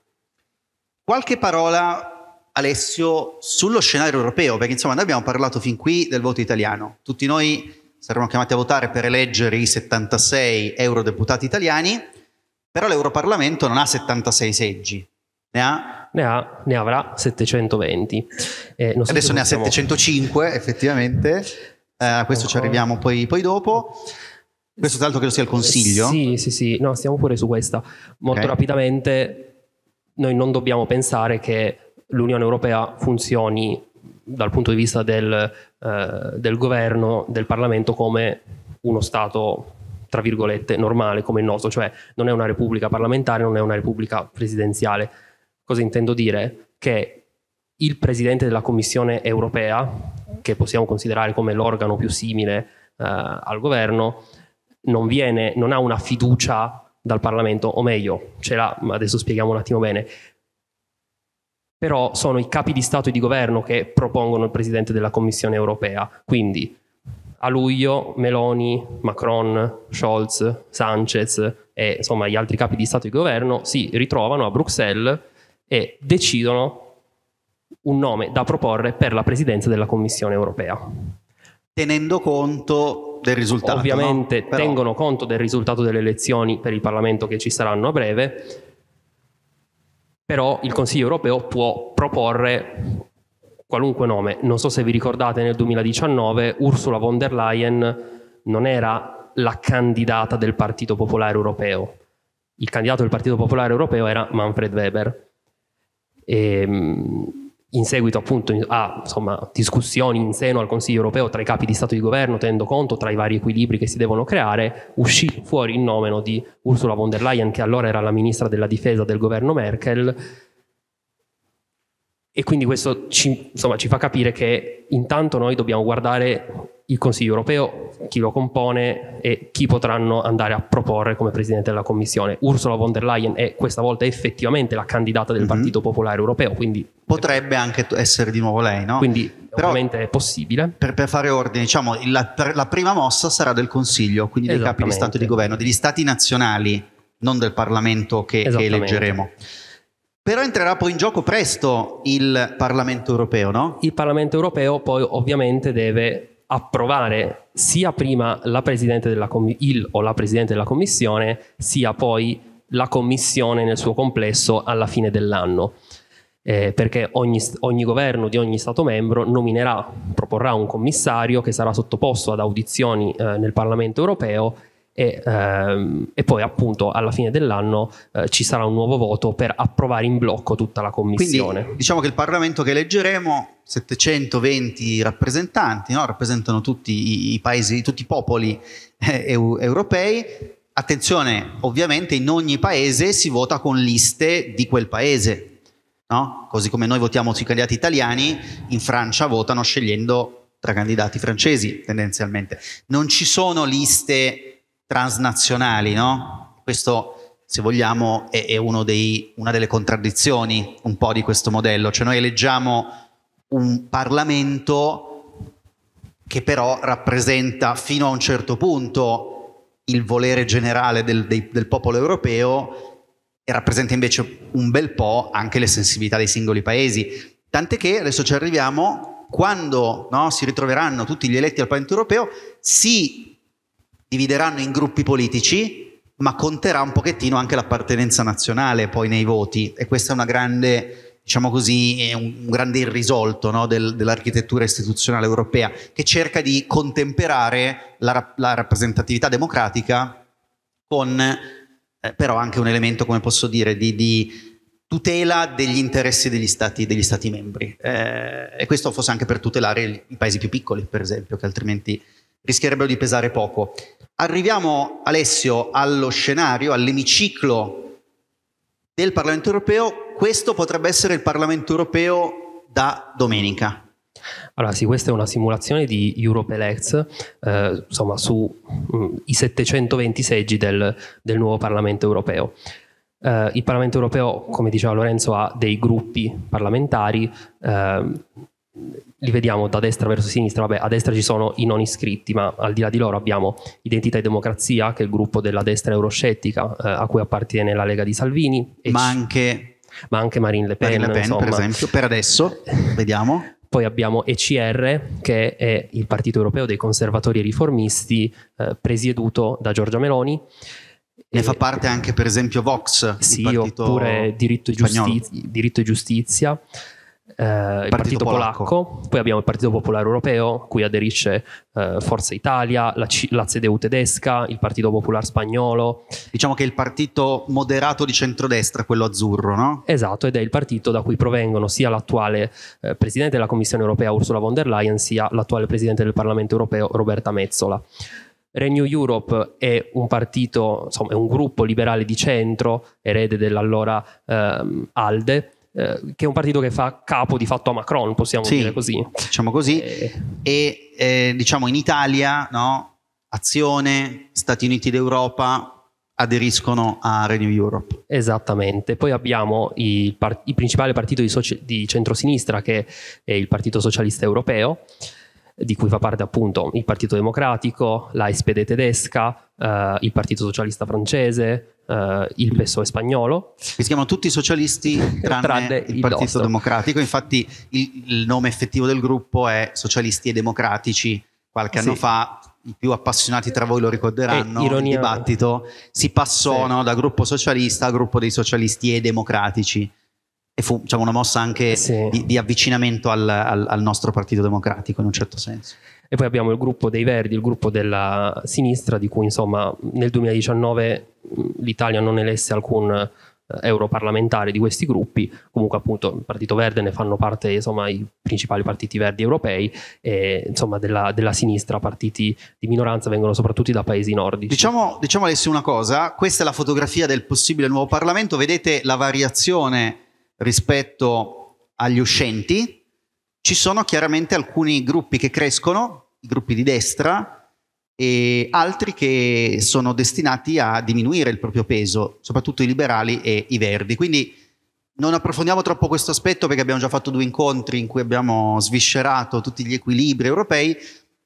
Qualche parola Alessio sullo scenario europeo, perché insomma noi abbiamo parlato fin qui del voto italiano, tutti noi saremo chiamati a votare per eleggere i 76 eurodeputati italiani, però l'Europarlamento non ha 76 seggi, ne ha? Ne, ha, ne avrà 720. Eh, Adesso ne possiamo... ha 705 effettivamente, eh, a eh, questo ci arriviamo poi, poi dopo. Questo tra l'altro credo sia il consiglio. Sì, sì, sì, no, stiamo pure su questa. Molto okay. rapidamente, noi non dobbiamo pensare che l'Unione Europea funzioni dal punto di vista del, eh, del governo, del Parlamento, come uno Stato tra virgolette normale come il nostro, cioè non è una repubblica parlamentare, non è una repubblica presidenziale. Cosa intendo dire? Che il presidente della Commissione europea, che possiamo considerare come l'organo più simile eh, al governo, non, viene, non ha una fiducia dal Parlamento, o meglio, ce l'ha, ma adesso spieghiamo un attimo bene però sono i capi di Stato e di Governo che propongono il Presidente della Commissione europea. Quindi a luglio Meloni, Macron, Scholz, Sanchez e insomma gli altri capi di Stato e di Governo si ritrovano a Bruxelles e decidono un nome da proporre per la Presidenza della Commissione europea. Tenendo conto del risultato. Ovviamente no? tengono conto del risultato delle elezioni per il Parlamento che ci saranno a breve però il Consiglio europeo può proporre qualunque nome. Non so se vi ricordate nel 2019 Ursula von der Leyen non era la candidata del Partito Popolare Europeo. Il candidato del Partito Popolare Europeo era Manfred Weber. E, ehm, in seguito appunto a insomma, discussioni in seno al Consiglio europeo tra i capi di Stato e di Governo, tenendo conto tra i vari equilibri che si devono creare, uscì fuori il nomeno di Ursula von der Leyen, che allora era la ministra della difesa del governo Merkel, e quindi questo ci, insomma, ci fa capire che intanto noi dobbiamo guardare il Consiglio europeo, chi lo compone e chi potranno andare a proporre come Presidente della Commissione. Ursula von der Leyen è questa volta effettivamente la candidata del mhm. Partito mm-hmm. Popolare Europeo, quindi... Potrebbe anche essere di nuovo lei, no? Quindi Però, ovviamente è possibile. Per, per fare ordine, diciamo, la, la, prima mossa sarà del Consiglio, quindi dei capi di Stato e di Governo, degli Stati nazionali, non del Parlamento che, che eleggeremo. Però entrerà poi in gioco presto il Parlamento europeo, no? Il Parlamento europeo poi ovviamente deve approvare sia prima la com- il o la Presidente della Commissione, sia poi la Commissione nel suo complesso alla fine dell'anno. Eh, perché ogni, ogni, governo di ogni Stato membro nominerà, proporrà un commissario che sarà sottoposto ad audizioni eh, nel Parlamento europeo e, ehm, e, poi appunto alla fine dell'anno eh, ci sarà un nuovo voto per approvare in blocco tutta la commissione. Quindi, diciamo che il Parlamento che eleggeremo, 720 rappresentanti, no? rappresentano tutti i, paesi, tutti i popoli eh, eu- europei. Attenzione, ovviamente in ogni paese si vota con liste di quel paese, no? così come noi votiamo sui candidati italiani, in Francia votano scegliendo tra candidati francesi tendenzialmente. Non ci sono liste transnazionali, no? Questo, se vogliamo, è, è dei, una delle contraddizioni un po' di questo modello. Cioè noi eleggiamo un Parlamento che però rappresenta fino a un certo punto il volere generale del, del, del popolo europeo e rappresenta invece un bel po' anche le sensibilità dei singoli paesi. Tant'è che adesso ci arriviamo, quando no, si ritroveranno tutti gli eletti al Parlamento europeo, si divideranno in gruppi politici, ma conterà un pochettino anche l'appartenenza nazionale poi nei voti e questa è una grande, diciamo così, un, un grande irrisolto no, del, dell'architettura istituzionale europea che cerca di contemperare la, la rappresentatività democratica con eh, però anche un elemento, come posso dire, di, di tutela degli interessi degli stati, degli stati membri eh, e questo forse anche per tutelare i paesi più piccoli per esempio che altrimenti rischierebbero di pesare poco. Arriviamo, Alessio, allo scenario, all'emiciclo del Parlamento europeo. Questo potrebbe essere il Parlamento europeo da domenica. Allora sì, questa è una simulazione di Europelects, eh, insomma, sui mm, 720 seggi del, del nuovo Parlamento europeo. Eh, il Parlamento europeo, come diceva Lorenzo, ha dei gruppi parlamentari, eh, li vediamo da destra verso sinistra, vabbè a destra ci sono i non iscritti, ma al di là di loro abbiamo Identità e Democrazia, che è il gruppo della destra euroscettica eh, a cui appartiene la Lega di Salvini. ma, anche, ma anche Marine Le Pen, Marine Le Pen per esempio, per adesso, vediamo. Poi abbiamo ECR, che è il Partito Europeo dei Conservatori e Riformisti, eh, presieduto da Giorgia Meloni. Ne fa parte anche per esempio Vox, sì, oppure diritto e, giustizia, diritto e, giustizia, eh, il Partito, Polacco. Polacco. poi abbiamo il Partito Popolare Europeo, cui aderisce eh, Forza Italia, la, C- la CDU tedesca, il Partito Popolare Spagnolo. Diciamo che è il partito moderato di centrodestra, quello azzurro, no? Esatto, ed è il partito da cui provengono sia l'attuale eh, Presidente della Commissione Europea Ursula von der Leyen, sia l'attuale Presidente del Parlamento Europeo Roberta Mezzola. Renew Europe è un partito, insomma, è un gruppo liberale di centro, erede dell'allora ehm, ALDE, eh, che è un partito che fa capo di fatto a Macron, possiamo sì, dire così. Diciamo così. Eh. E eh, diciamo in Italia, no? Azione, Stati Uniti d'Europa aderiscono a Renew Europe. Esattamente. Poi abbiamo il, par- il principale partito di, soci- di centrosinistra che è il Partito Socialista Europeo di cui fa parte appunto il Partito Democratico, la SPD tedesca, uh, il Partito Socialista francese, uh, il PSOE spagnolo. si chiamano tutti socialisti tranne, tranne il, il Partito nostro. Democratico, infatti il, il, nome effettivo del gruppo è Socialisti e Democratici, qualche sì. anno fa i più appassionati tra voi lo ricorderanno, eh, ironia... il dibattito si passò sì. no, da gruppo socialista a gruppo dei socialisti e democratici e fu diciamo, una mossa anche eh sì. di, di, avvicinamento al, al, al, nostro Partito Democratico in un certo senso. E poi abbiamo il gruppo dei Verdi, il gruppo della sinistra, di cui insomma nel 2019 l'Italia non elesse alcun eh, europarlamentare di questi gruppi, comunque appunto il Partito Verde ne fanno parte insomma, i principali partiti verdi europei e insomma della, della sinistra, partiti di minoranza vengono soprattutto da paesi nordici. Diciamo, diciamo Alessio una cosa, questa è la fotografia del possibile nuovo Parlamento, vedete la variazione rispetto agli uscenti, ci sono chiaramente alcuni gruppi che crescono, i gruppi di destra, e altri che sono destinati a diminuire il proprio peso, soprattutto i liberali e i verdi. Quindi non approfondiamo troppo questo aspetto perché abbiamo già fatto due incontri in cui abbiamo sviscerato tutti gli equilibri europei.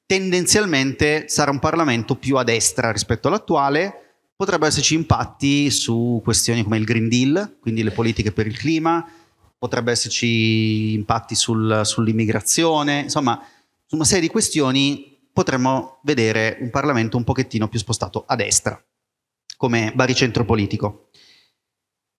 Tendenzialmente sarà un Parlamento più a destra rispetto all'attuale, potrebbero esserci impatti su questioni come il Green Deal, quindi le politiche per il clima, potrebbero esserci impatti sul, sull'immigrazione, insomma su una serie di questioni potremmo vedere un Parlamento un pochettino più spostato a destra, come baricentro politico.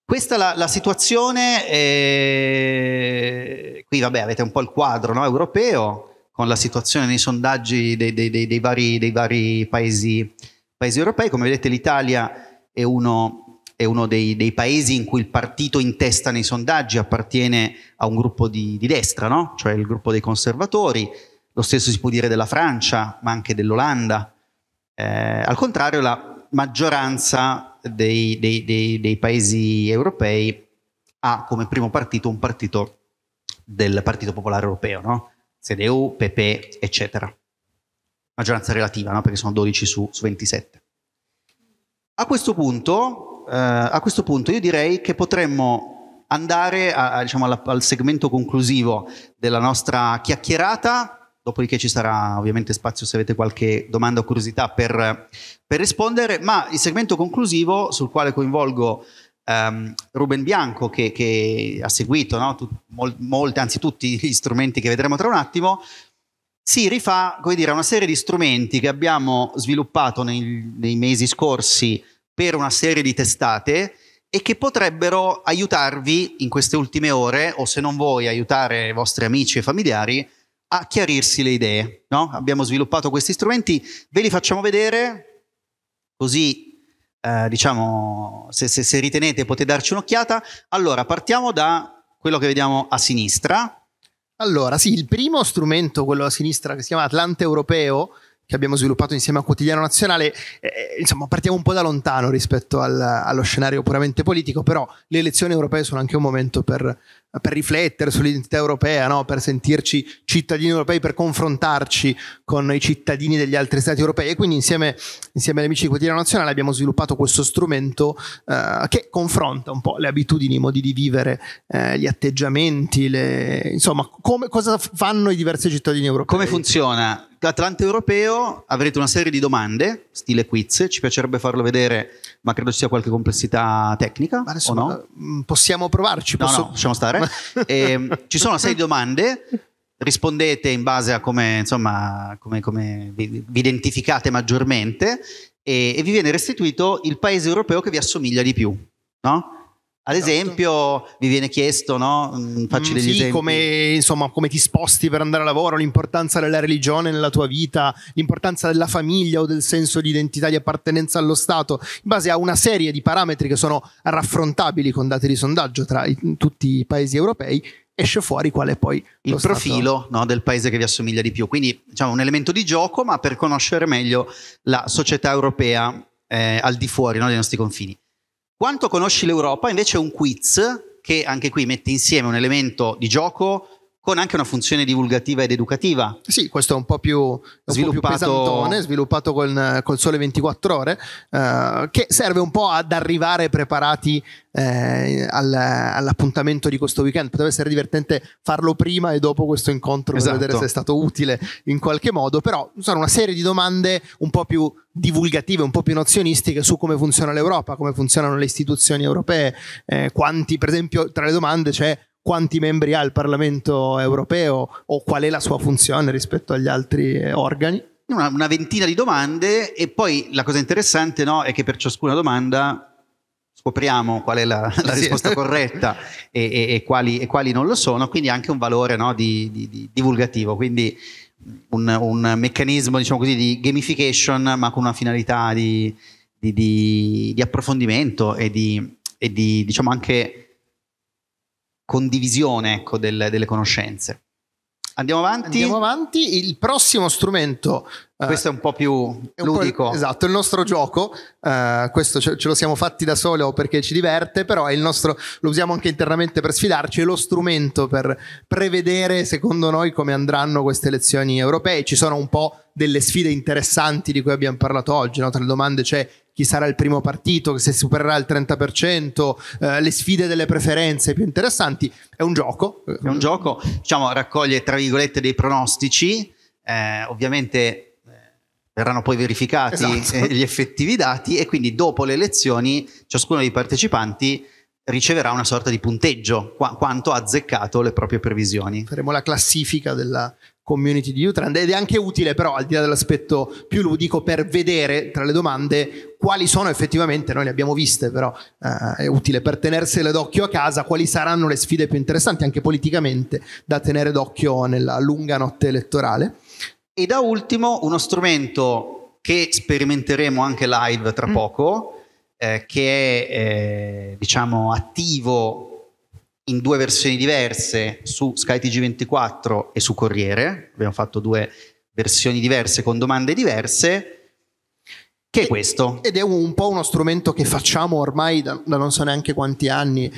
Questa è la, la situazione, eh, qui vabbè avete un po' il quadro no, europeo, con la situazione nei sondaggi dei, dei, dei, dei vari, vari, paesi paesi europei. Come vedete l'Italia è uno, è uno dei, dei, paesi in cui il partito in testa nei sondaggi appartiene a un gruppo di, di destra, no? cioè il gruppo dei conservatori. Lo stesso si può dire della Francia, ma anche dell'Olanda. Eh, al contrario, la maggioranza dei, dei, dei paesi europei ha come primo partito un partito del Partito Popolare Europeo, no? CDU, PP, eccetera maggioranza relativa, no? perché sono 12 su, su 27. A questo, punto, eh, a questo, punto, io direi che potremmo andare a, a, diciamo, alla, al segmento conclusivo della nostra chiacchierata, dopodiché ci sarà ovviamente spazio se avete qualche domanda o curiosità per, per rispondere, ma il segmento conclusivo sul quale coinvolgo Um, Ruben Bianco che, che ha seguito no? Tut, mol, molte, anzi tutti gli strumenti che vedremo tra un attimo, si rifà come dire, una serie di strumenti che abbiamo sviluppato nei, nei mesi scorsi per una serie di testate e che potrebbero aiutarvi in queste ultime ore, o se non voi, aiutare i vostri amici e familiari a chiarirsi le idee. No? Abbiamo sviluppato questi strumenti, ve li facciamo vedere, così eh, diciamo, se, se, se ritenete potete darci un'occhiata. Allora, partiamo da quello che vediamo a sinistra, allora, sì, il primo strumento, quello a sinistra che si chiama Atlante Europeo, che abbiamo sviluppato insieme a Quotidiano Nazionale, eh, eh, insomma partiamo un po' da lontano rispetto al, allo scenario puramente politico, però le elezioni europee sono anche un momento per per riflettere sull'identità europea, no? per sentirci cittadini europei, per confrontarci con i cittadini degli altri stati europei e quindi insieme, insieme agli amici di Quotidiano Nazionale abbiamo sviluppato questo strumento eh, che confronta un po' le abitudini, i modi di vivere, eh, gli atteggiamenti, le... insomma come, cosa fanno i diversi cittadini europei. Come funziona? Atlante Europeo avrete una serie di domande, stile quiz, ci piacerebbe farlo vedere ma credo ci sia qualche complessità tecnica adesso, no? Mm, possiamo provarci. No, posso... no, lasciamo stare. e, ehm, ci sono sei domande rispondete in base a come, insomma, come, come vi, vi, identificate maggiormente e, e, vi viene restituito il paese europeo che vi assomiglia di più. No? Ad esatto. esempio, mi viene chiesto, no? Mm, facci mm, degli sì, esempi. Come, insomma, come ti sposti per andare a lavoro, l'importanza della religione nella tua vita, l'importanza della famiglia o del senso di identità di appartenenza allo Stato, in base a una serie di parametri che sono raffrontabili con dati di sondaggio tra i, tutti i paesi europei, esce fuori qual è poi il profilo no, del paese che vi assomiglia di più. Quindi, diciamo, un elemento di gioco, ma per conoscere meglio la società europea eh, al di fuori no, dei nostri confini. Quanto conosci l'Europa invece è un quiz che anche qui mette insieme un elemento di gioco, con anche una funzione divulgativa ed educativa. Sì, questo è un po' più, sviluppato, po più pesantone, sviluppato col, col, sole 24 ore, eh, che serve un po' ad arrivare preparati eh, all, all'appuntamento di questo weekend. Potrebbe essere divertente farlo prima e dopo questo incontro esatto. per vedere se è stato utile in qualche modo, però sono una serie di domande un po' più divulgative, un po' più nozionistiche su come funziona l'Europa, come funzionano le istituzioni europee, eh, quanti, per esempio, tra le domande c'è quanti membri ha il Parlamento europeo o qual è la sua funzione rispetto agli altri eh, organi? Una, una ventina di domande e poi la cosa interessante no, è che per ciascuna domanda scopriamo qual è la, la sì. risposta corretta e, e, e, quali, e, quali, non lo sono, quindi anche un valore no, di, di, di divulgativo, quindi un, un meccanismo diciamo così, di gamification ma con una finalità di, di approfondimento e di, diciamo anche condivisione ecco, del, delle conoscenze. Andiamo avanti. Andiamo avanti. Il prossimo strumento. Eh, questo eh, è un po' più ludico. Po', esatto, il nostro gioco. Eh, questo ce, ce, lo siamo fatti da solo perché ci diverte, però nostro, lo usiamo anche internamente per sfidarci. È lo strumento per prevedere, secondo noi, come andranno queste elezioni europee. Ci sono un po' delle sfide interessanti di cui abbiamo parlato oggi. No? Tra le domande c'è chi sarà il primo partito, se supererà il 30%, eh, le sfide delle preferenze più interessanti. È un gioco. È un gioco, diciamo, raccoglie tra virgolette dei pronostici, eh, ovviamente eh, verranno poi verificati eh, esatto. gli effettivi dati e quindi dopo le elezioni ciascuno dei partecipanti riceverà una sorta di punteggio qu- quanto ha azzeccato le proprie previsioni. Faremo la classifica della, community di Utrend ed è anche utile però al di là dell'aspetto più ludico per vedere tra le domande quali sono effettivamente, noi le abbiamo viste però eh, è utile per tenersele d'occhio a casa, quali saranno le sfide più interessanti anche politicamente da tenere d'occhio nella lunga notte elettorale. E da ultimo uno strumento che sperimenteremo anche live tra mm. poco, eh, che è eh, diciamo attivo in due versioni diverse su skytg 24 e su Corriere, abbiamo fatto due versioni diverse con domande diverse, che è questo. Ed è un po' uno strumento che facciamo ormai da, da non so neanche quanti anni,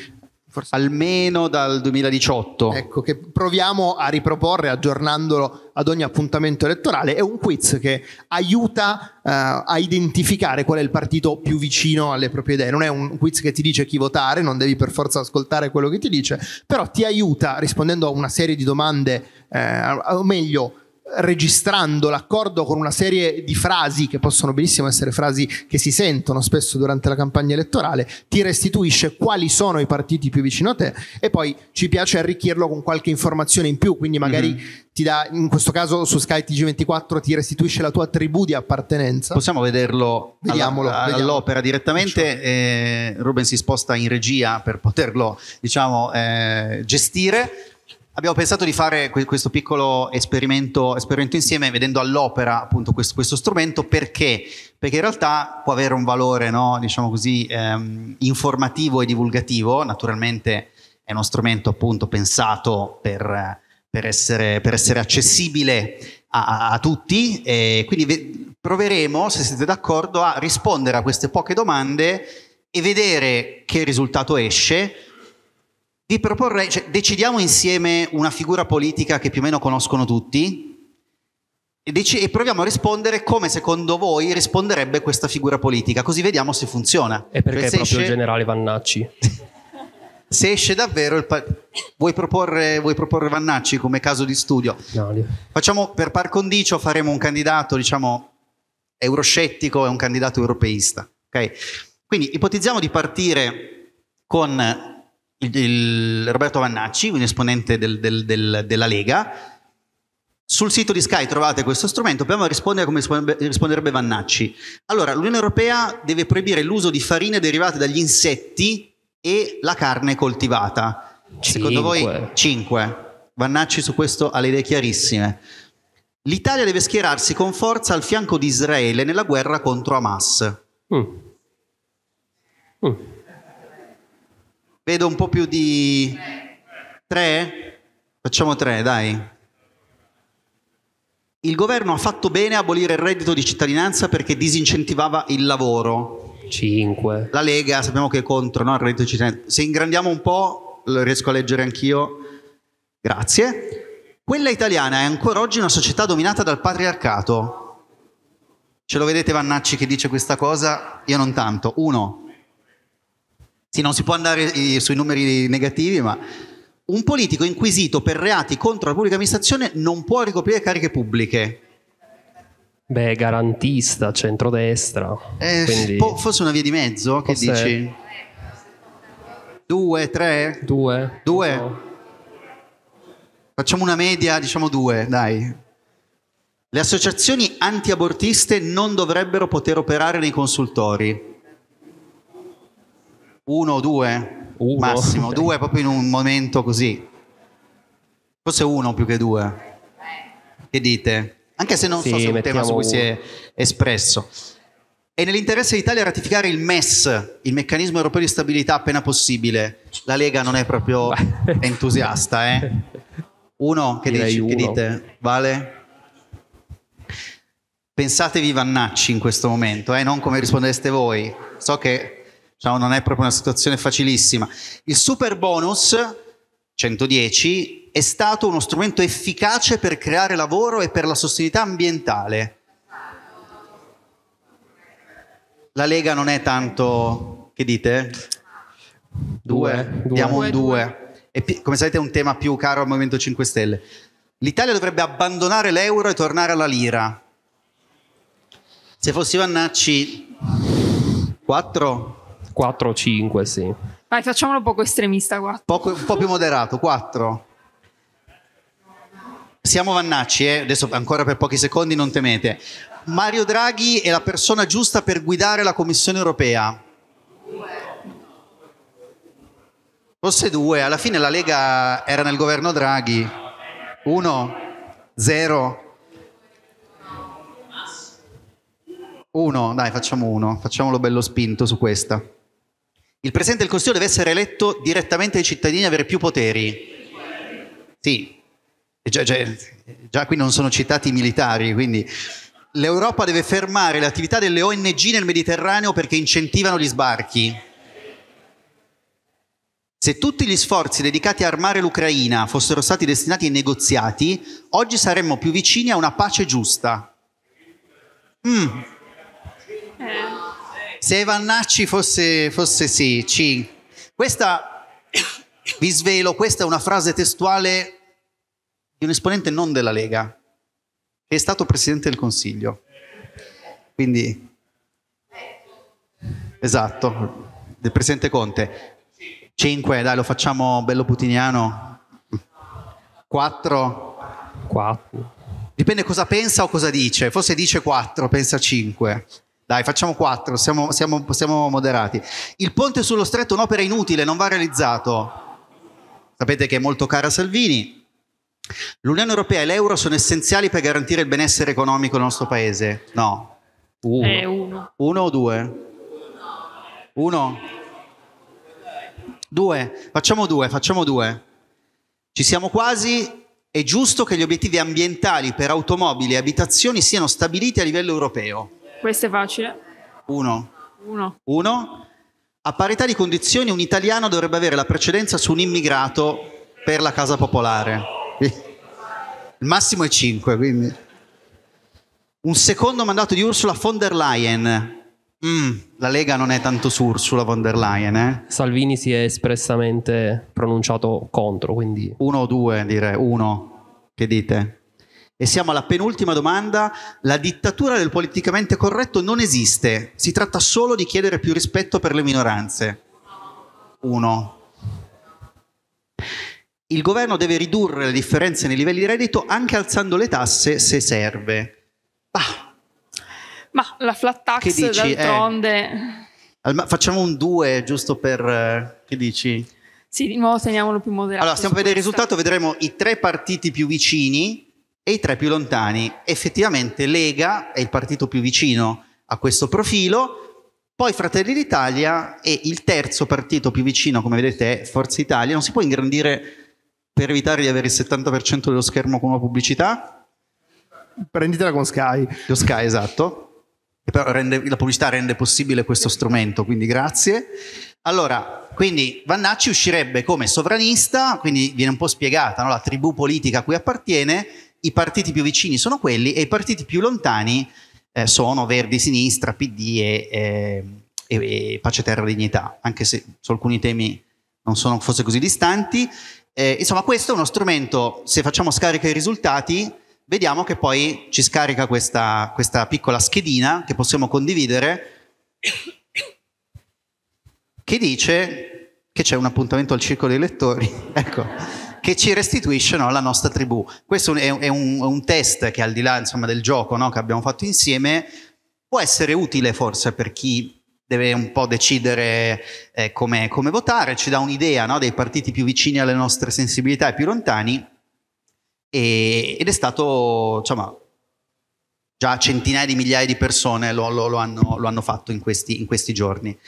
Forse. almeno dal 2018. Ecco, che proviamo a riproporre aggiornandolo ad ogni appuntamento elettorale. È un quiz che aiuta uh, a identificare qual è il partito più vicino alle proprie idee. Non è un quiz che ti dice chi votare, non devi per forza ascoltare quello che ti dice, però ti aiuta rispondendo a una serie di domande, eh, o meglio, registrando l'accordo con una serie di frasi che possono benissimo essere frasi che si sentono spesso durante la campagna elettorale, ti restituisce quali sono i partiti più vicino a te e poi ci piace arricchirlo con qualche informazione in più, quindi magari mm-hmm. ti dà, in questo caso su Sky TG24 ti restituisce la tua tribù di appartenenza. Possiamo vederlo vediamolo, alla, vediamolo. all'opera direttamente, eh, Ruben si sposta in regia per poterlo diciamo, eh, gestire. Abbiamo pensato di fare questo piccolo esperimento, esperimento insieme vedendo all'opera appunto questo, questo, strumento perché? Perché in realtà può avere un valore, no, diciamo così, ehm, informativo e divulgativo, naturalmente è uno strumento appunto pensato per, per, essere, per essere, accessibile a, a, tutti e quindi ve- proveremo, se siete d'accordo, a rispondere a queste poche domande e vedere che risultato esce vi proporrei, cioè, decidiamo insieme una figura politica che più o meno conoscono tutti e, dec- e, proviamo a rispondere come secondo voi risponderebbe questa figura politica, così vediamo se funziona. E perché è cioè, proprio esce... il generale Vannacci? se esce davvero il... Pa- vuoi, proporre, vuoi, proporre, Vannacci come caso di studio? No, li... Facciamo per par condicio, faremo un candidato, diciamo, euroscettico e un candidato europeista. Okay? Quindi ipotizziamo di partire con il, il Roberto Vannacci, un esponente del, del, del, della Lega. Sul sito di Sky trovate questo strumento, proviamo a rispondere come risponderebbe Vannacci. Allora, l'Unione Europea deve proibire l'uso di farine derivate dagli insetti e la carne coltivata. Cinque. Secondo voi? 5. Vannacci su questo ha le idee chiarissime. L'Italia deve schierarsi con forza al fianco di Israele nella guerra contro Hamas. Mm. Mm. Vedo un po' più di... Tre? Facciamo tre, dai. Il governo ha fatto bene a abolire il reddito di cittadinanza perché disincentivava il lavoro. 5. La Lega sappiamo che è contro no, il reddito di cittadinanza. Se ingrandiamo un po', lo riesco a leggere anch'io. Grazie. Quella italiana è ancora oggi una società dominata dal patriarcato. Ce lo vedete Vannacci che dice questa cosa? Io non tanto. Uno. Sì, non si può andare eh, sui numeri negativi, ma un politico inquisito per reati contro la pubblica amministrazione non può ricoprire cariche pubbliche. Beh, garantista, centrodestra. Eh, quindi... po- forse una via di mezzo, che forse... dici? Due, tre? Due. Due? No. Facciamo una media, diciamo due, dai. Le associazioni antiabortiste non dovrebbero poter operare nei consultori. Uno o due? Uno. Massimo, due proprio in un momento così. Forse uno più che due. Che dite? Anche se non sì, so se è un tema su cui uno. si è espresso. È nell'interesse d'Italia ratificare il MES, il meccanismo europeo di stabilità, appena possibile. La Lega non è proprio entusiasta, eh? Uno, che, dici, uno. che dite? Vale? Pensatevi vannacci in questo momento, eh? non come rispondeste voi. So che diciamo, non è proprio una situazione facilissima. Il super bonus 110 è stato uno strumento efficace per creare lavoro e per la sostenibilità ambientale. La Lega non è tanto, che dite? Due, due. diamo un due. E come sapete è un tema più caro al Movimento 5 Stelle. L'Italia dovrebbe abbandonare l'euro e tornare alla lira. Se fossi Vannacci, 4 4 o 5, sì. Vai, facciamolo poco estremista, 4. Poco, un po' più moderato, 4. Siamo Vannacci, eh? adesso ancora per pochi secondi, non temete. Mario Draghi è la persona giusta per guidare la Commissione europea. Forse due, alla fine la Lega era nel governo Draghi. Uno, zero. Uno, dai, facciamo uno, facciamolo bello spinto su questa. Il Presidente del Consiglio deve essere eletto direttamente dai cittadini e avere più poteri. Sì, già, già, già qui non sono citati i militari, quindi l'Europa deve fermare le attività delle ONG nel Mediterraneo perché incentivano gli sbarchi. Se tutti gli sforzi dedicati a armare l'Ucraina fossero stati destinati ai negoziati, oggi saremmo più vicini a una pace giusta. Mm. Se Vannacci fosse, fosse sì, C. Questa, vi svelo, questa è una frase testuale di un esponente non della Lega, che è stato Presidente del Consiglio. Quindi, esatto, del Presidente Conte. 5, dai, lo facciamo bello putiniano. 4. 4. Dipende cosa pensa o cosa dice. Forse dice 4, pensa 5. Dai, facciamo quattro, siamo, siamo, siamo moderati. Il ponte sullo stretto, è un'opera inutile, non va realizzato. Sapete che è molto cara Salvini. L'Unione Europea e l'euro sono essenziali per garantire il benessere economico del nostro paese? No. Uno. Eh, uno. uno o due? Uno? Due. Facciamo due, facciamo due. Ci siamo quasi. È giusto che gli obiettivi ambientali per automobili e abitazioni siano stabiliti a livello europeo. Questo è facile. Uno. Uno. Uno. A parità di condizioni un italiano dovrebbe avere la precedenza su un immigrato per la casa popolare. Il massimo è 5, quindi. Un secondo mandato di Ursula von der Leyen. Mm, la Lega non è tanto su Ursula von der Leyen. Eh? Salvini si è espressamente pronunciato contro, quindi... Uno o due, dire, uno. Che dite? E siamo alla penultima domanda. La dittatura del politicamente corretto non esiste. Si tratta solo di chiedere più rispetto per le minoranze. Uno. Il governo deve ridurre le differenze nei livelli di reddito anche alzando le tasse se serve. Bah. Ma la flat tax che dici? Eh. d'altronde... Eh, facciamo un 2 giusto per... Eh, che dici? Sì, di nuovo teniamolo più moderato. Allora, stiamo a vedere il risultato, vedremo i tre partiti più vicini e i tre più lontani. Effettivamente Lega è il partito più vicino a questo profilo, poi Fratelli d'Italia e il terzo partito più vicino, come vedete, è Forza Italia. Non si può ingrandire per evitare di avere il 70% dello schermo con una pubblicità? Prenditela con Sky. Lo Sky, esatto. Rende, la pubblicità rende possibile questo strumento, quindi grazie. Allora, quindi Vannacci uscirebbe come sovranista, quindi viene un po' spiegata no, la tribù politica a cui appartiene, i partiti più vicini sono quelli e i partiti più lontani eh, sono Verdi Sinistra, PD e, eh, e, e Pace Terra Dignità, anche se su alcuni temi non sono forse così distanti. Eh, insomma, questo è uno strumento, se facciamo scarica i risultati, vediamo che poi ci scarica questa, questa piccola schedina che possiamo condividere che dice che c'è un appuntamento al circolo dei lettori. ecco che ci restituisce no, la nostra tribù. Questo è, è, un, è, un, test che al di là insomma, del gioco no, che abbiamo fatto insieme può essere utile forse per chi deve un po' decidere eh, come, come, votare, ci dà un'idea no, dei partiti più vicini alle nostre sensibilità e più lontani e, ed è stato insomma, già centinaia di migliaia di persone lo, lo, lo, hanno, lo hanno, fatto in questi, in questi giorni.